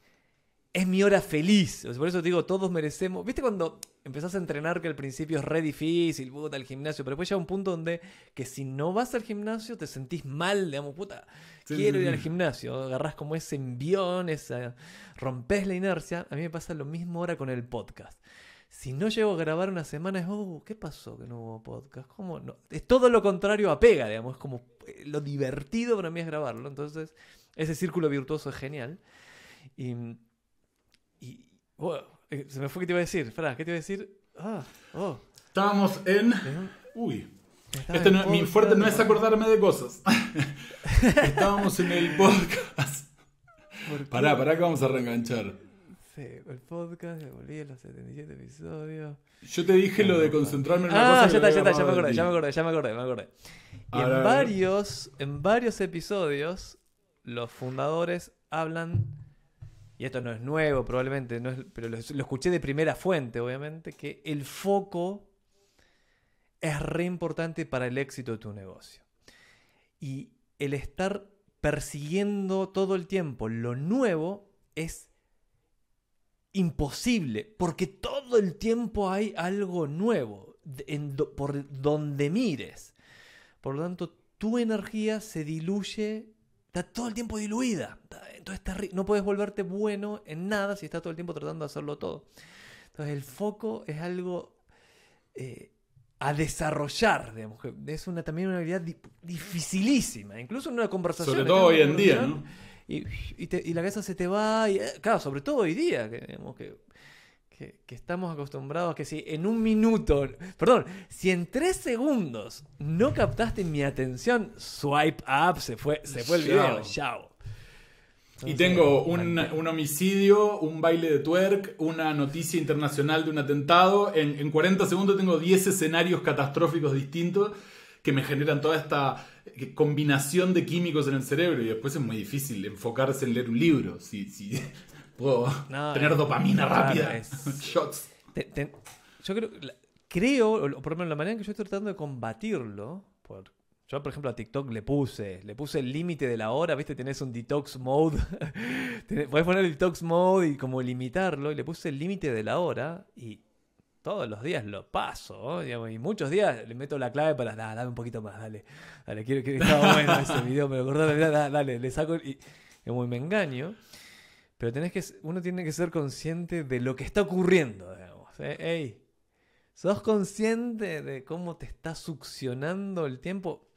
Es mi hora feliz. Por eso te digo, todos merecemos. ¿Viste cuando empezás a entrenar que al principio es re difícil, puta, al gimnasio? Pero después llega un punto donde que si no vas al gimnasio te sentís mal, digamos, puta, quiero ir al gimnasio. Agarrás como ese envión, esa, rompes la inercia. A mí me pasa lo mismo ahora con el podcast. Si no llego a grabar una semana es, oh, ¿qué pasó que no hubo podcast? ¿Cómo no? Es todo lo contrario a pega, digamos, es como eh, lo divertido para mí es grabarlo. Entonces, ese círculo virtuoso es genial. Y, eh, se me fue que te iba a decir, Fra, ¿qué te iba a decir? Ah, oh. Estábamos en... ¿Eh? Uy. Este mi fuerte no es acordarme de cosas. Estábamos en el podcast. Pará, pará que vamos a reenganchar el podcast, a los 77 episodios. Yo te dije lo de concentrarme en una ah, ya está, ya está, ya me acordé, ya me acordé, ya me acordé, me acordé. en varios, en varios episodios, los fundadores hablan, y esto no es nuevo probablemente, no pero lo, lo escuché de primera fuente, obviamente, que el foco es re importante para el éxito de tu negocio. Y el estar persiguiendo todo el tiempo lo nuevo es imposible, porque todo el tiempo hay algo nuevo por donde mires. Por lo tanto, tu energía se diluye, está todo el tiempo diluida. Entonces no puedes volverte bueno en nada si estás todo el tiempo tratando de hacerlo todo. Entonces el foco es algo eh, a desarrollar, es una, también una habilidad dificilísima, incluso en una conversación. Sobre todo hoy en día, ¿no? y, la casa se te va. Eh, claro, sobre todo hoy día, que, estamos acostumbrados a que si en un minuto, perdón, si en tres segundos no captaste mi atención, swipe up, se fue, se el video, chao. y tengo un, homicidio, un baile de twerk, una noticia internacional de un atentado. En, en 40 segundos tengo 10 escenarios catastróficos distintos que me generan toda esta eh, combinación de químicos en el cerebro y después es muy difícil enfocarse en leer un libro. Si, si puedo tener dopamina rápida. Shots. yo creo, creo, por lo menos la manera en que yo estoy tratando de combatirlo, por, yo, por ejemplo, a TikTok le puse, le puse el límite de la hora, ¿viste? Tenés un detox mode. Podés poner el detox mode y como limitarlo. Y le puse el límite de la hora. Y todos los días lo paso, y muchos días le meto la clave para, darle dame un poquito más, dale, dale, quiero que esté bueno ese video, me lo dale, le saco y, me engaño. Pero tenés que, uno tiene que ser consciente de lo que está ocurriendo, digamos. ¿eh? ¿sos consciente de cómo te está succionando el tiempo?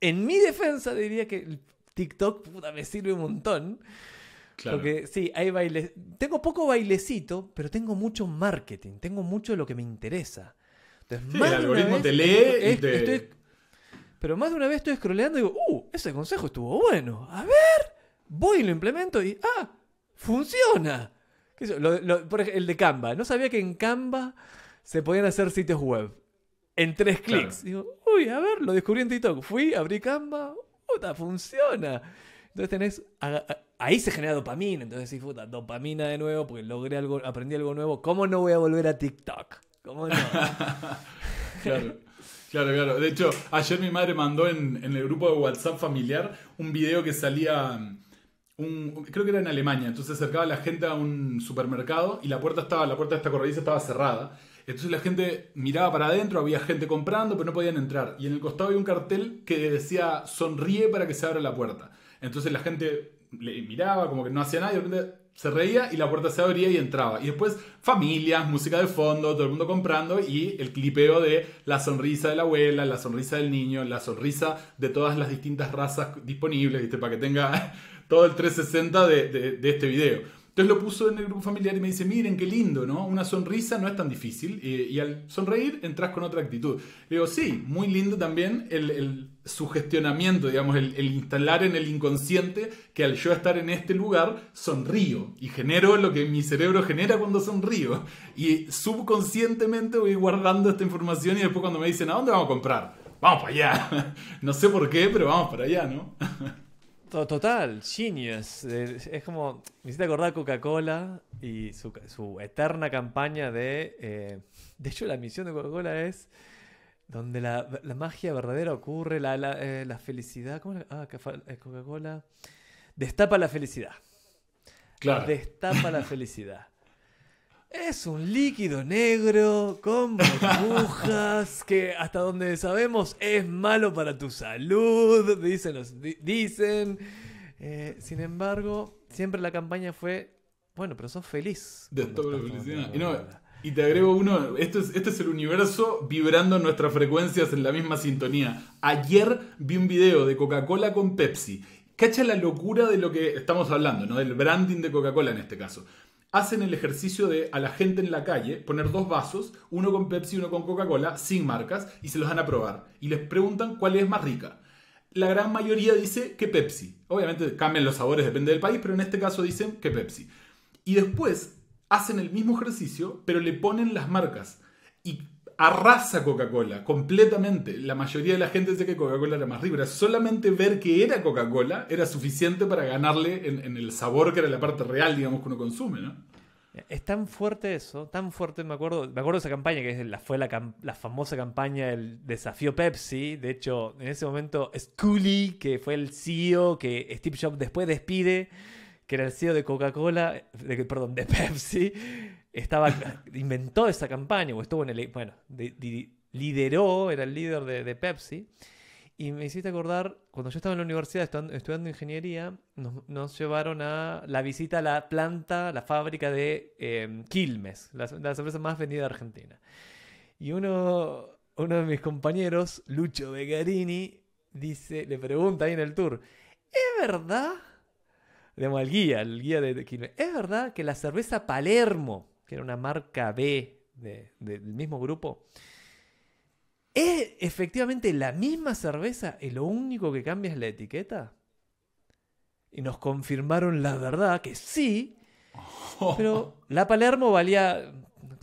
En mi defensa diría que TikTok puta, me sirve un montón. Porque sí, hay baile Tengo poco bailecito, pero tengo mucho marketing. Tengo mucho de lo que me interesa. Entonces, el algoritmo te lee Pero más de una vez estoy scrolleando y digo, ¡uh! Ese consejo estuvo bueno. A ver, voy y lo implemento y ¡ah! ¡Funciona! el de Canva. No sabía que en Canva se podían hacer sitios web. En tres clics. Digo, uy, a ver, lo descubrí en TikTok. Fui, abrí Canva, puta, funciona. Entonces tenés, ahí se genera dopamina, entonces si puta, dopamina de nuevo porque logré algo, aprendí algo nuevo, ¿cómo no voy a volver a TikTok? ¿Cómo no? claro. Claro, claro. De hecho, ayer mi madre mandó en, el grupo de WhatsApp familiar un video que salía. Mm, creo que era en Alemania. Entonces acercaba la gente a un supermercado y la puerta estaba, la puerta de esta corrediza estaba cerrada. Entonces la gente miraba para adentro, había gente comprando, pero no podían entrar. Y en el costado había un cartel que decía sonríe para que se abra la puerta. Entonces la gente le miraba, como que no hacía nada, y de repente se reía y la puerta se abría y entraba. Y después familias, música de fondo, todo el mundo comprando y el clipeo de la sonrisa de la abuela, la sonrisa del niño, la sonrisa de todas las distintas razas disponibles, para que tenga todo el 360 de este video. Entonces lo puso en el grupo familiar y me dice, miren, qué lindo, ¿no? Una sonrisa no es tan difícil y al sonreír entras con otra actitud. digo, sí, muy lindo también el, sugestionamiento, digamos, el, el, instalar en el inconsciente que al yo estar en este lugar, sonrío y genero lo que mi cerebro genera cuando sonrío. Y subconscientemente voy guardando esta información y después cuando me dicen, ¿a dónde vamos a comprar? Vamos para allá. No sé por qué, pero vamos para allá, ¿no? Total, genius. Es como, me hiciste acordar Coca-Cola y su, eterna campaña de... Eh, de hecho, la misión de Coca-Cola es donde la, magia verdadera ocurre, la, eh, felicidad... ¿Cómo Ah, eh, Coca-Cola. Destapa la felicidad. Destapa la felicidad. Es un líquido negro con burbujas que hasta donde sabemos es malo para tu salud, dicen. dicen. Eh, sin embargo, siempre la campaña fue, bueno, pero sos feliz. De toda felicidad. Y, te agrego uno, este es, el universo vibrando nuestras frecuencias en la misma sintonía. Ayer vi un video de Coca-Cola con Pepsi. Cacha la locura de lo que estamos hablando, ¿no? Del branding de Coca-Cola en este caso hacen el ejercicio de a la gente en la calle poner dos vasos, uno con Pepsi y uno con Coca-Cola, sin marcas, y se los dan a probar. Y les preguntan cuál es más rica. La gran mayoría dice que Pepsi. Obviamente cambian los sabores, depende del país, pero en este caso dicen que Pepsi. Y después hacen el mismo ejercicio, pero le ponen las marcas. Y arrasa Coca-Cola completamente. La mayoría de la gente dice que Coca-Cola era más rica. Solamente ver que era Coca-Cola era suficiente para ganarle en, el sabor que era la parte real, digamos, que uno consume, Es tan fuerte eso, tan fuerte, me acuerdo, me acuerdo de esa campaña que la, fue la, famosa campaña del desafío Pepsi, de hecho, en ese momento Scully, que fue el CEO que Steve Jobs después despide, que era el CEO de Coca-Cola, perdón, de Pepsi, estaba, inventó esa campaña, o estuvo en el, bueno, lideró, era el líder de, Pepsi. Y me hiciste acordar, cuando yo estaba en la universidad estudiando, ingeniería, nos, llevaron a la visita a la planta, la fábrica de em, Quilmes, la, cerveza más vendida de Argentina. Y uno, uno de mis compañeros, Lucho Begarini, dice, le pregunta ahí en el tour, ¿es verdad? Digamos, al guía, el guía de Quilmes, ¿es verdad que la cerveza Palermo que era una marca B del mismo grupo, ¿es efectivamente la misma cerveza y lo único que cambia es la etiqueta? Y nos confirmaron la verdad que sí, pero la Palermo valía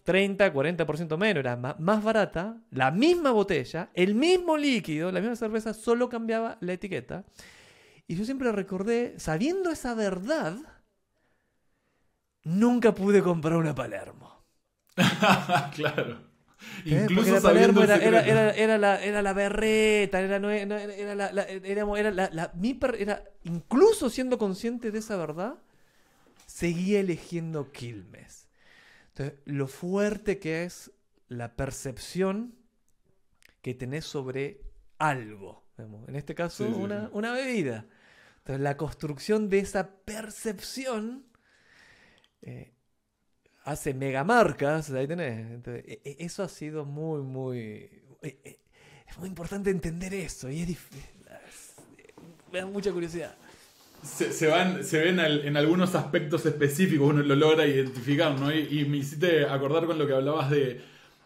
30, 40% menos, era más barata, la misma botella, el mismo líquido, la misma cerveza, solo cambiaba la etiqueta. Y yo siempre recordé, sabiendo esa verdad, nunca pude comprar una Palermo. claro. ¿Eh? Incluso la Palermo era, la, berreta, era, no, era, la, era, incluso siendo consciente de esa verdad, seguía eligiendo Quilmes. Entonces, lo fuerte que es la percepción que tenés sobre algo, en este caso una, una bebida. Entonces, la construcción de esa percepción eh, hace megamarcas, ahí tenés. E, e, eso ha sido muy, muy... E, es muy importante entender eso y es difícil. Me da mucha curiosidad. Se, van, se ven en algunos aspectos específicos, uno lo logra identificar, ¿no? Y, me hiciste acordar con lo que hablabas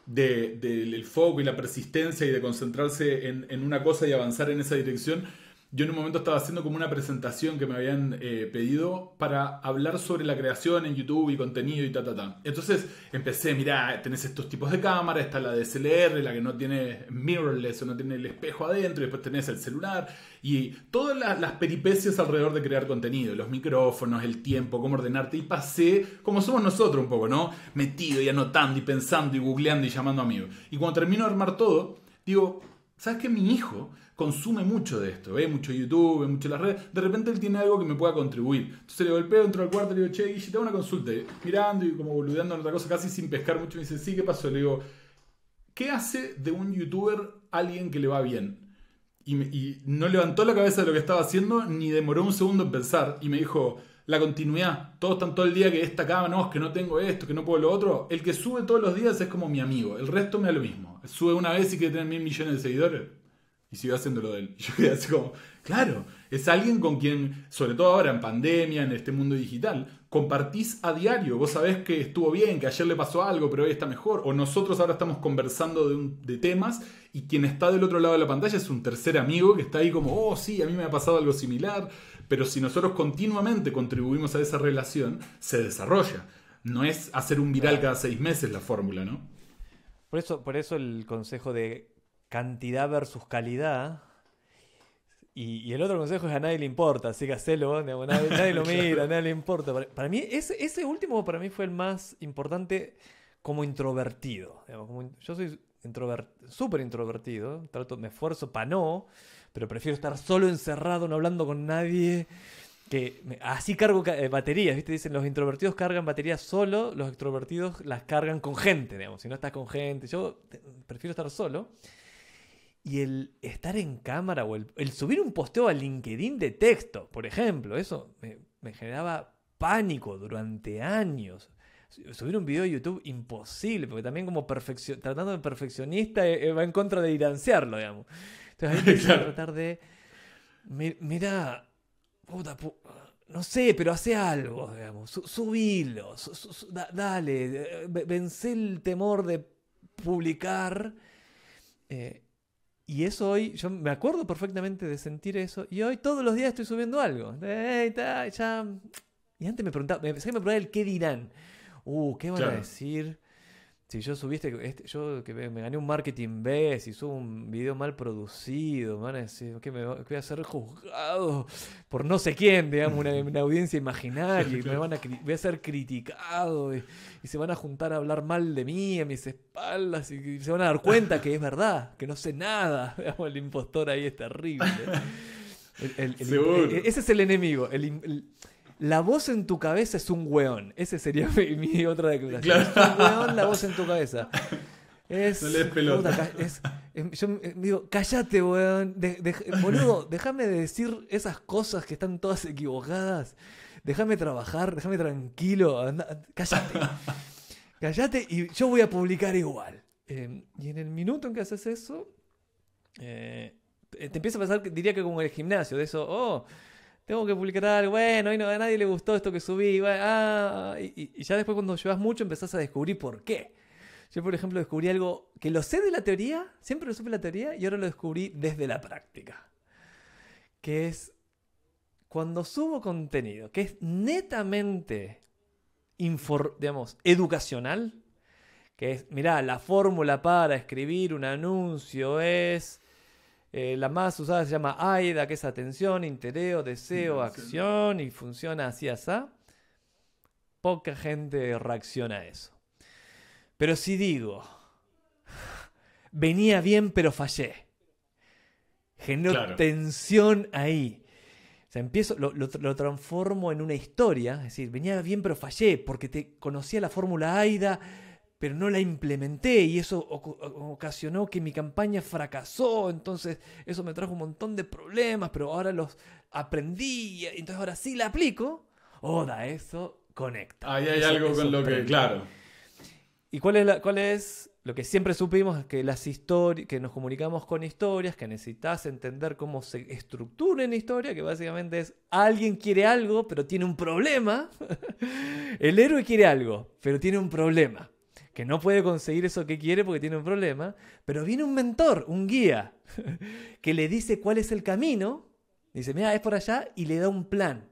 del foco y la persistencia y de concentrarse en, una cosa y avanzar en esa dirección. Yo en un momento estaba haciendo como una presentación que me habían eh, pedido para hablar sobre la creación en YouTube y contenido y ta, ta, Entonces empecé, mira, tenés estos tipos de cámaras, está la DSLR, la que no tiene mirrorless o no tiene el espejo adentro, después tenés el celular y todas las, las, peripecias alrededor de crear contenido, los micrófonos, el tiempo, cómo ordenarte y pasé como somos nosotros un poco, ¿no? Metido y anotando y pensando y googleando y llamando a amigos. Y cuando termino de armar todo, digo, ¿Sabes que mi hijo consume mucho de esto? Ve mucho YouTube, ve mucho las redes. De repente él tiene algo que me pueda contribuir. Entonces le golpeo, entro al cuarto y le digo, che, y te hago una consulta. mirando y como boludeando en otra cosa, casi sin pescar mucho, me dice, sí, ¿qué pasó? Le digo, ¿qué hace de un youtuber alguien que le va bien? y no levantó la cabeza de lo que estaba haciendo, ni demoró un segundo en pensar. Y me dijo, la continuidad. Todos están todo el día que esta cama, no, es que no tengo esto, que no puedo lo otro. El que sube todos los días es como mi amigo. El resto me da lo mismo. Sube una vez y quiere tener mil millones de seguidores. Y sigue haciéndolo de él. Yo quedé así como, claro, es alguien con quien, sobre todo ahora en pandemia, en este mundo digital, compartís a diario. Vos sabés que estuvo bien, que ayer le pasó algo, pero hoy está mejor. O nosotros ahora estamos conversando de, de temas y quien está del otro lado de la pantalla es un tercer amigo que está ahí como, oh, sí, a mí me ha pasado algo similar. Pero si nosotros continuamente contribuimos a esa relación, se desarrolla. No es hacer un viral cada seis meses la fórmula, ¿no? Por eso, por eso el consejo de cantidad versus calidad. Y, el otro consejo es a nadie le importa, así que hacelo, nadie, lo mira, nadie le importa. Para, mí, ese, ese, último para mí fue el más importante como introvertido. yo soy súper introvertido, trato, me esfuerzo para no, pero prefiero estar solo encerrado, no hablando con nadie. Que así cargo eh, baterías, ¿viste? Dicen los introvertidos cargan baterías solo, los extrovertidos las cargan con gente, digamos. Si no estás con gente, yo prefiero estar solo. Y el estar en cámara o el, subir un posteo a LinkedIn de texto, por ejemplo, eso me, generaba pánico durante años subir un video de YouTube imposible, porque también como tratando de perfeccionista eh, eh, va en contra de dirancearlo, digamos. Entonces este tratar de. Mira. no sé, pero hace algo, digamos. subilo. dale. Eh, vence el temor de publicar. Eh, y eso hoy, yo me acuerdo perfectamente de sentir eso. Y hoy todos los días estoy subiendo algo. Y antes me preguntaba, me, me preguntaba el qué dirán. Uh, ¿qué van a decir? si yo subiste, este, yo que me, gané un marketing B, si subo un video mal producido, me van a decir que voy a ser juzgado por no sé quién, digamos, una, audiencia imaginaria, y me van a, voy a ser criticado, y, se van a juntar a hablar mal de mí, a mis espaldas, y, se van a dar cuenta que es verdad, que no sé nada, el impostor ahí es terrible. ese es el enemigo, el la voz en tu cabeza es un weón. Esa sería mi, otra declaración. Claro. Es un weón la voz en tu cabeza. Es, no yo eh, digo, cállate, weón. boludo, déjame de decir esas cosas que están todas equivocadas. Déjame trabajar, déjame tranquilo. cállate. cállate y yo voy a publicar igual. Em, y en el minuto en que haces eso, eh, te empieza a pasar, diría que como el gimnasio, de eso, oh, tengo que publicar algo, bueno, y no, a nadie le gustó esto que subí, ah, y, ya después cuando llevas mucho empezás a descubrir por qué. Yo, por ejemplo, descubrí algo que lo sé de la teoría, siempre lo supe de la teoría, y ahora lo descubrí desde la práctica. Que es cuando subo contenido que es netamente, digamos, educacional, que es, mirá, la fórmula para escribir un anuncio es eh, la más usada se llama AIDA, que es atención, interés, deseo, acción, y funciona así, así. Poca gente reacciona a eso. Pero si digo, venía bien pero fallé, Genero tensión ahí. O empiezo, lo, lo, transformo en una historia, es decir, venía bien pero fallé porque te conocía la fórmula AIDA pero no la implementé y eso ocasionó que mi campaña fracasó, entonces eso me trajo un montón de problemas, pero ahora los aprendí, y entonces ahora sí la aplico, Oda, eso conecta. Ahí hay algo con lo que, claro. ¿Y cuál es, cuál es lo que siempre supimos? que, las que nos comunicamos con historias, que necesitas entender cómo se estructura una historia, que básicamente es alguien quiere algo, pero tiene un problema. El héroe quiere algo, pero tiene un problema que no puede conseguir eso que quiere porque tiene un problema, pero viene un mentor, un guía, que le dice cuál es el camino, dice, mira, es por allá, y le da un plan.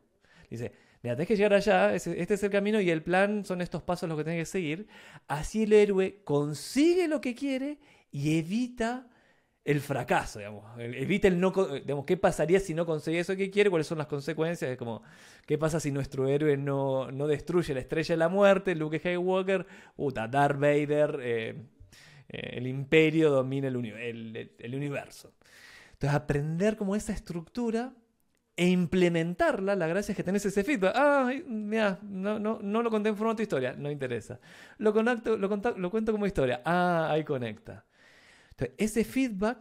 Dice, mira, tenés que llegar allá, este es el camino y el plan son estos pasos los que tenés que seguir. Así el héroe consigue lo que quiere y evita el fracaso, digamos. Evita el no, digamos, ¿qué pasaría si no conseguía eso que quiere? ¿Cuáles son las consecuencias? Es como, ¿qué pasa si nuestro héroe no, destruye la estrella de la muerte? Luke Skywalker, puta, Darth Vader, eh, eh, el imperio domina el, universo. Entonces, aprender como esa estructura e implementarla, la gracia es que tenés ese feedback. Ah, mira, no, no, no lo conté en formato historia, no interesa. Lo, conecto, lo, lo cuento como historia. Ah, ahí conecta ese feedback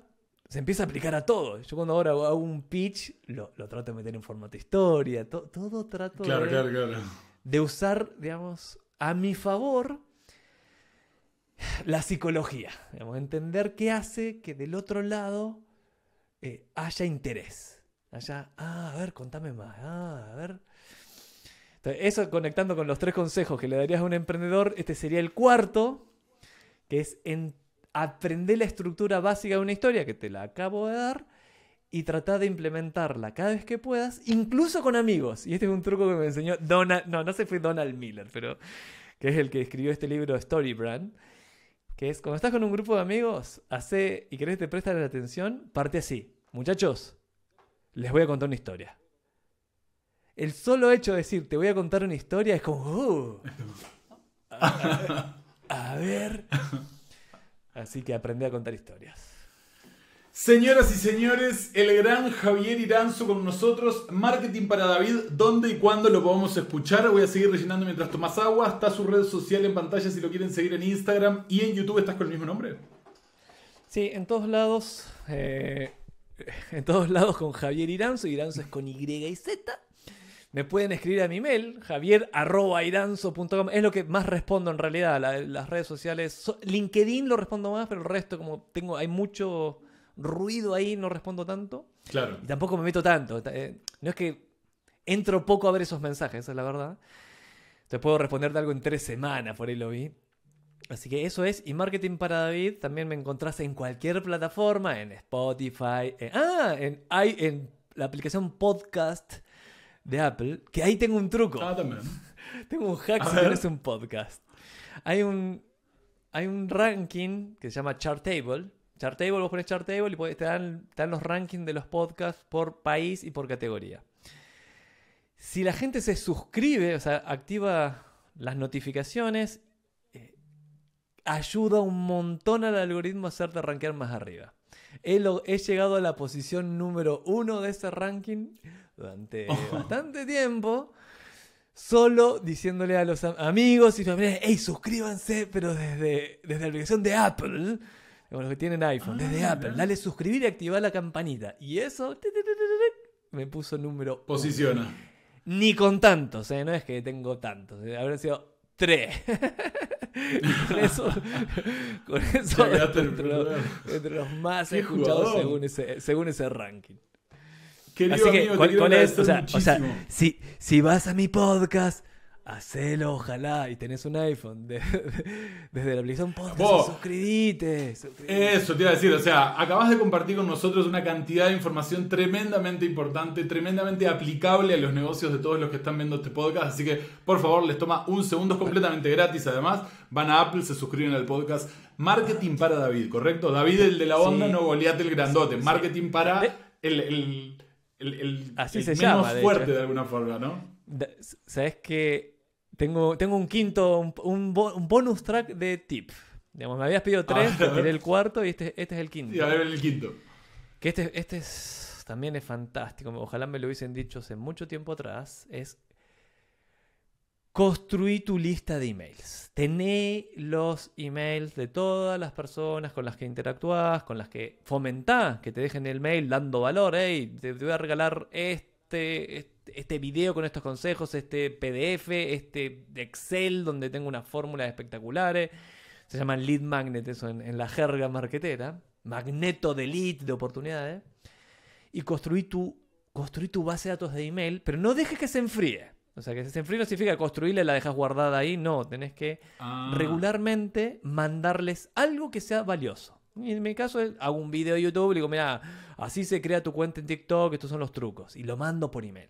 se empieza a aplicar a todo. Yo cuando ahora hago un pitch, lo, trato de meter en formato historia, todo trato de, usar, digamos, a mi favor la psicología. entender qué hace que del otro lado eh, haya interés. Haya, ah, a ver, contame más, ah, a ver. Entonces, eso conectando con los tres consejos que le darías a un emprendedor, este sería el cuarto, que es entender aprende la estructura básica de una historia que te la acabo de dar y trata de implementarla cada vez que puedas, incluso con amigos. Y este es un truco que me enseñó Donald, no, no se fue Donald Miller, pero que es el que escribió este libro Storybrand, que es cuando estás con un grupo de amigos, hace y querés que te prestar la atención, parte así. Muchachos, les voy a contar una historia. El solo hecho de decir te voy a contar una historia es como, oh". a ver, Así que aprendí a contar historias. Señoras y señores, el gran Javier Iranzo con nosotros. Marketing para David, ¿dónde y cuándo lo podemos escuchar? Voy a seguir rellenando mientras tomas agua. Está su red social en pantalla si lo quieren seguir en Instagram y en YouTube. ¿Estás con el mismo nombre? Sí, en todos lados. Eh, en todos lados con Javier Iranzo. Iranzo es con Y y Z me pueden escribir a mi mail, javier.airanzo.com Es lo que más respondo en realidad, las redes sociales. LinkedIn lo respondo más, pero el resto, como tengo, hay mucho ruido ahí, no respondo tanto. Claro. Y tampoco me meto tanto. Eh, no es que entro poco a ver esos mensajes, es la verdad. Te puedo responderte algo en tres semanas, por ahí lo vi. Así que eso es. Y Marketing para David también me encontrás en cualquier plataforma, en Spotify, ah, en, en la aplicación podcast de Apple, que ahí tengo un truco. Ah, tengo un hack si tenés un podcast. Hay un, hay un ranking que se llama Chartable. Chartable, vos pones Chartable y te, dan, los rankings de los podcasts por país y por categoría. Si la gente se suscribe, o sea, activa las notificaciones, eh, ayuda un montón al algoritmo a hacerte rankear más arriba. he, llegado a la posición número uno de ese ranking durante oh. bastante tiempo solo diciéndole a los amigos y familiares, hey, suscríbanse, pero desde, desde la aplicación de Apple, como los que tienen iPhone, desde ah, Apple, dale suscribir y activar la campanita. Y eso me puso número... Posiciona. Ni con tantos, ¿eh? no es que tengo tantos, eh, habrán sido tres. con eso, con eso entre, los, más escuchados según ese ranking. Querido que, amigo, O sea, si, vas a mi podcast, hacelo, ojalá, y tenés un iPhone desde la aplicación podcast, Vos, Eso te iba a decir, o sea, acabas de compartir con nosotros una cantidad de información tremendamente importante, tremendamente aplicable a los negocios de todos los que están viendo este podcast, así que por favor les toma un segundo, completamente gratis además, van a Apple, se suscriben al podcast Marketing para David, ¿correcto? David el de la onda, no goleate el grandote, Marketing para eh, el el, Así se menos fuerte de alguna forma, ¿no? Sabes que tengo, tengo un quinto, un, bonus track de tip. me habías pedido ah, tres, ah, el cuarto y este, este es el quinto. Sí, a el quinto. Que este, este también es fantástico. Ojalá me lo hubiesen dicho hace mucho tiempo atrás. Es Construí tu lista de emails. Tené los emails de todas las personas con las que interactúas, con las que fomentás que te dejen el mail dando valor. Hey, te, voy a regalar este, este, este, video con estos consejos, este PDF, este Excel donde tengo unas fórmulas espectaculares. Eh. Se llaman lead magnet, eso en, la jerga marketera Magneto de lead, de oportunidades. Y construí tu, construí tu base de datos de email, pero no dejes que se enfríe. O sea, que se no significa construirla y la dejas guardada ahí. No, tenés que ah. regularmente mandarles algo que sea valioso. en mi caso hago un video de YouTube y digo, mira, así se crea tu cuenta en TikTok, estos son los trucos. Y lo mando por email.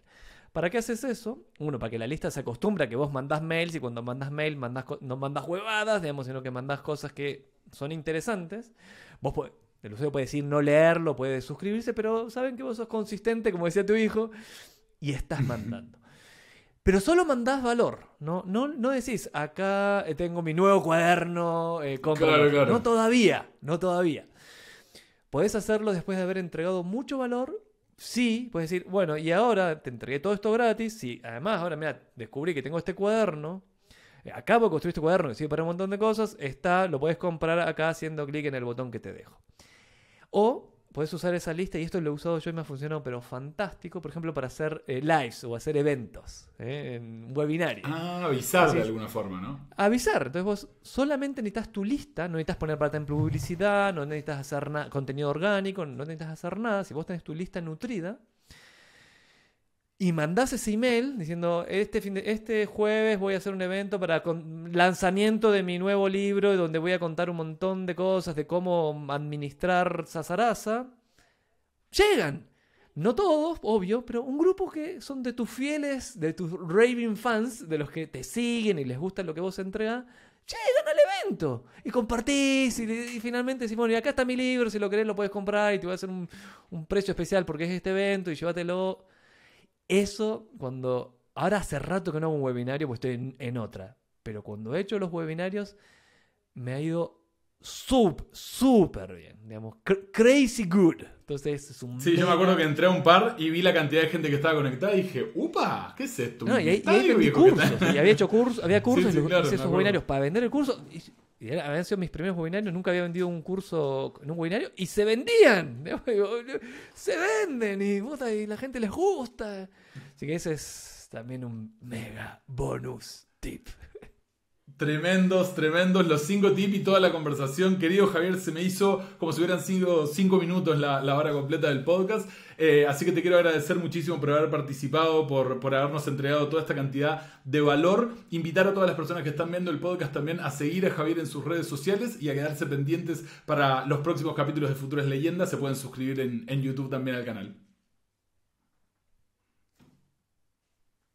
¿Para qué haces eso? Uno, para que la lista se acostumbre a que vos mandás mails y cuando mandás mail no mandás huevadas, digamos, sino que mandás cosas que son interesantes. Vos el usuario puede decir no leerlo, puede suscribirse, pero saben que vos sos consistente, como decía tu hijo, y estás mandando pero solo mandás valor, ¿no? No, no decís, acá eh, tengo mi nuevo cuaderno, eh, claro, No todavía, no todavía. Podés hacerlo después de haber entregado mucho valor. Sí, puedes decir, bueno, y ahora te entregué todo esto gratis. Y además, ahora mira, descubrí que tengo este cuaderno. Eh, acabo de construir este cuaderno que sirve para un montón de cosas. Está, lo puedes comprar acá haciendo clic en el botón que te dejo. O podés usar esa lista, y esto lo he usado yo y me ha funcionado, pero fantástico, por ejemplo, para hacer eh, lives o hacer eventos, ¿eh? en webinarios. Ah, avisar de alguna forma, ¿no? Avisar. Entonces vos solamente necesitas tu lista, no necesitas poner plata en publicidad, no necesitas hacer contenido orgánico, no necesitas hacer nada. Si vos tenés tu lista nutrida, y mandás ese email diciendo, este, este jueves voy a hacer un evento para con lanzamiento de mi nuevo libro, donde voy a contar un montón de cosas de cómo administrar Zazaraza Llegan. No todos, obvio, pero un grupo que son de tus fieles, de tus raving fans, de los que te siguen y les gusta lo que vos entregas, llegan al evento y compartís y, finalmente decís, acá está mi libro, si lo querés lo puedes comprar y te voy a hacer un, un precio especial porque es este evento y llévatelo. Eso cuando... Ahora hace rato que no hago un webinario, pues estoy en, otra. Pero cuando he hecho los webinarios, me ha ido súper, súper bien. Digamos, crazy good. Entonces es un. Sí, yo me acuerdo que entré a un par y vi la cantidad de gente que estaba conectada y dije, ¡upa! ¿Qué es esto? No, y, ahí, y, cursos, y había hecho cursos, había cursos, sí, esos webinarios para vender el curso. Y habían sido mis primeros webinarios, nunca había vendido un curso en un webinario y se vendían. se venden y la gente les gusta. Así que ese es también un mega bonus tip. Tremendos, tremendos los cinco tips y toda la conversación. Querido Javier, se me hizo como si hubieran sido cinco minutos la, hora completa del podcast. Eh, así que te quiero agradecer muchísimo por haber participado, por, habernos entregado toda esta cantidad de valor. Invitar a todas las personas que están viendo el podcast también a seguir a Javier en sus redes sociales y a quedarse pendientes para los próximos capítulos de Futuras Leyendas. Se pueden suscribir en YouTube también al canal.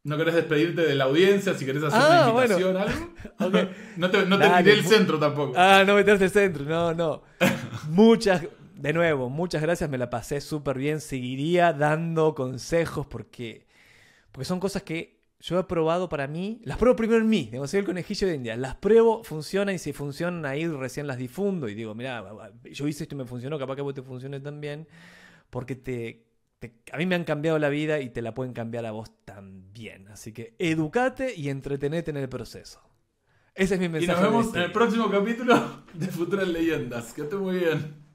¿No querés despedirte de la audiencia? Si querés hacer una ah, invitación, o algo. No te, no el centro tampoco. Ah, no meterte el centro, no, no. muchas, de nuevo, muchas gracias, me la pasé súper bien. Seguiría dando consejos porque, porque son cosas que yo he probado para mí. Las pruebo primero en mí, soy el conejillo de India. Las pruebo, funcionan y si funcionan ahí recién las difundo. Y digo, mira, yo hice esto y me funcionó, capaz que vos te funcione también. Porque te, a mí me han cambiado la vida y te la pueden cambiar a vos también. Así que educate y entretenete en el proceso. Ese es mi mensaje. Y nos vemos este en el próximo capítulo de Futuras Leyendas. Que esté muy bien.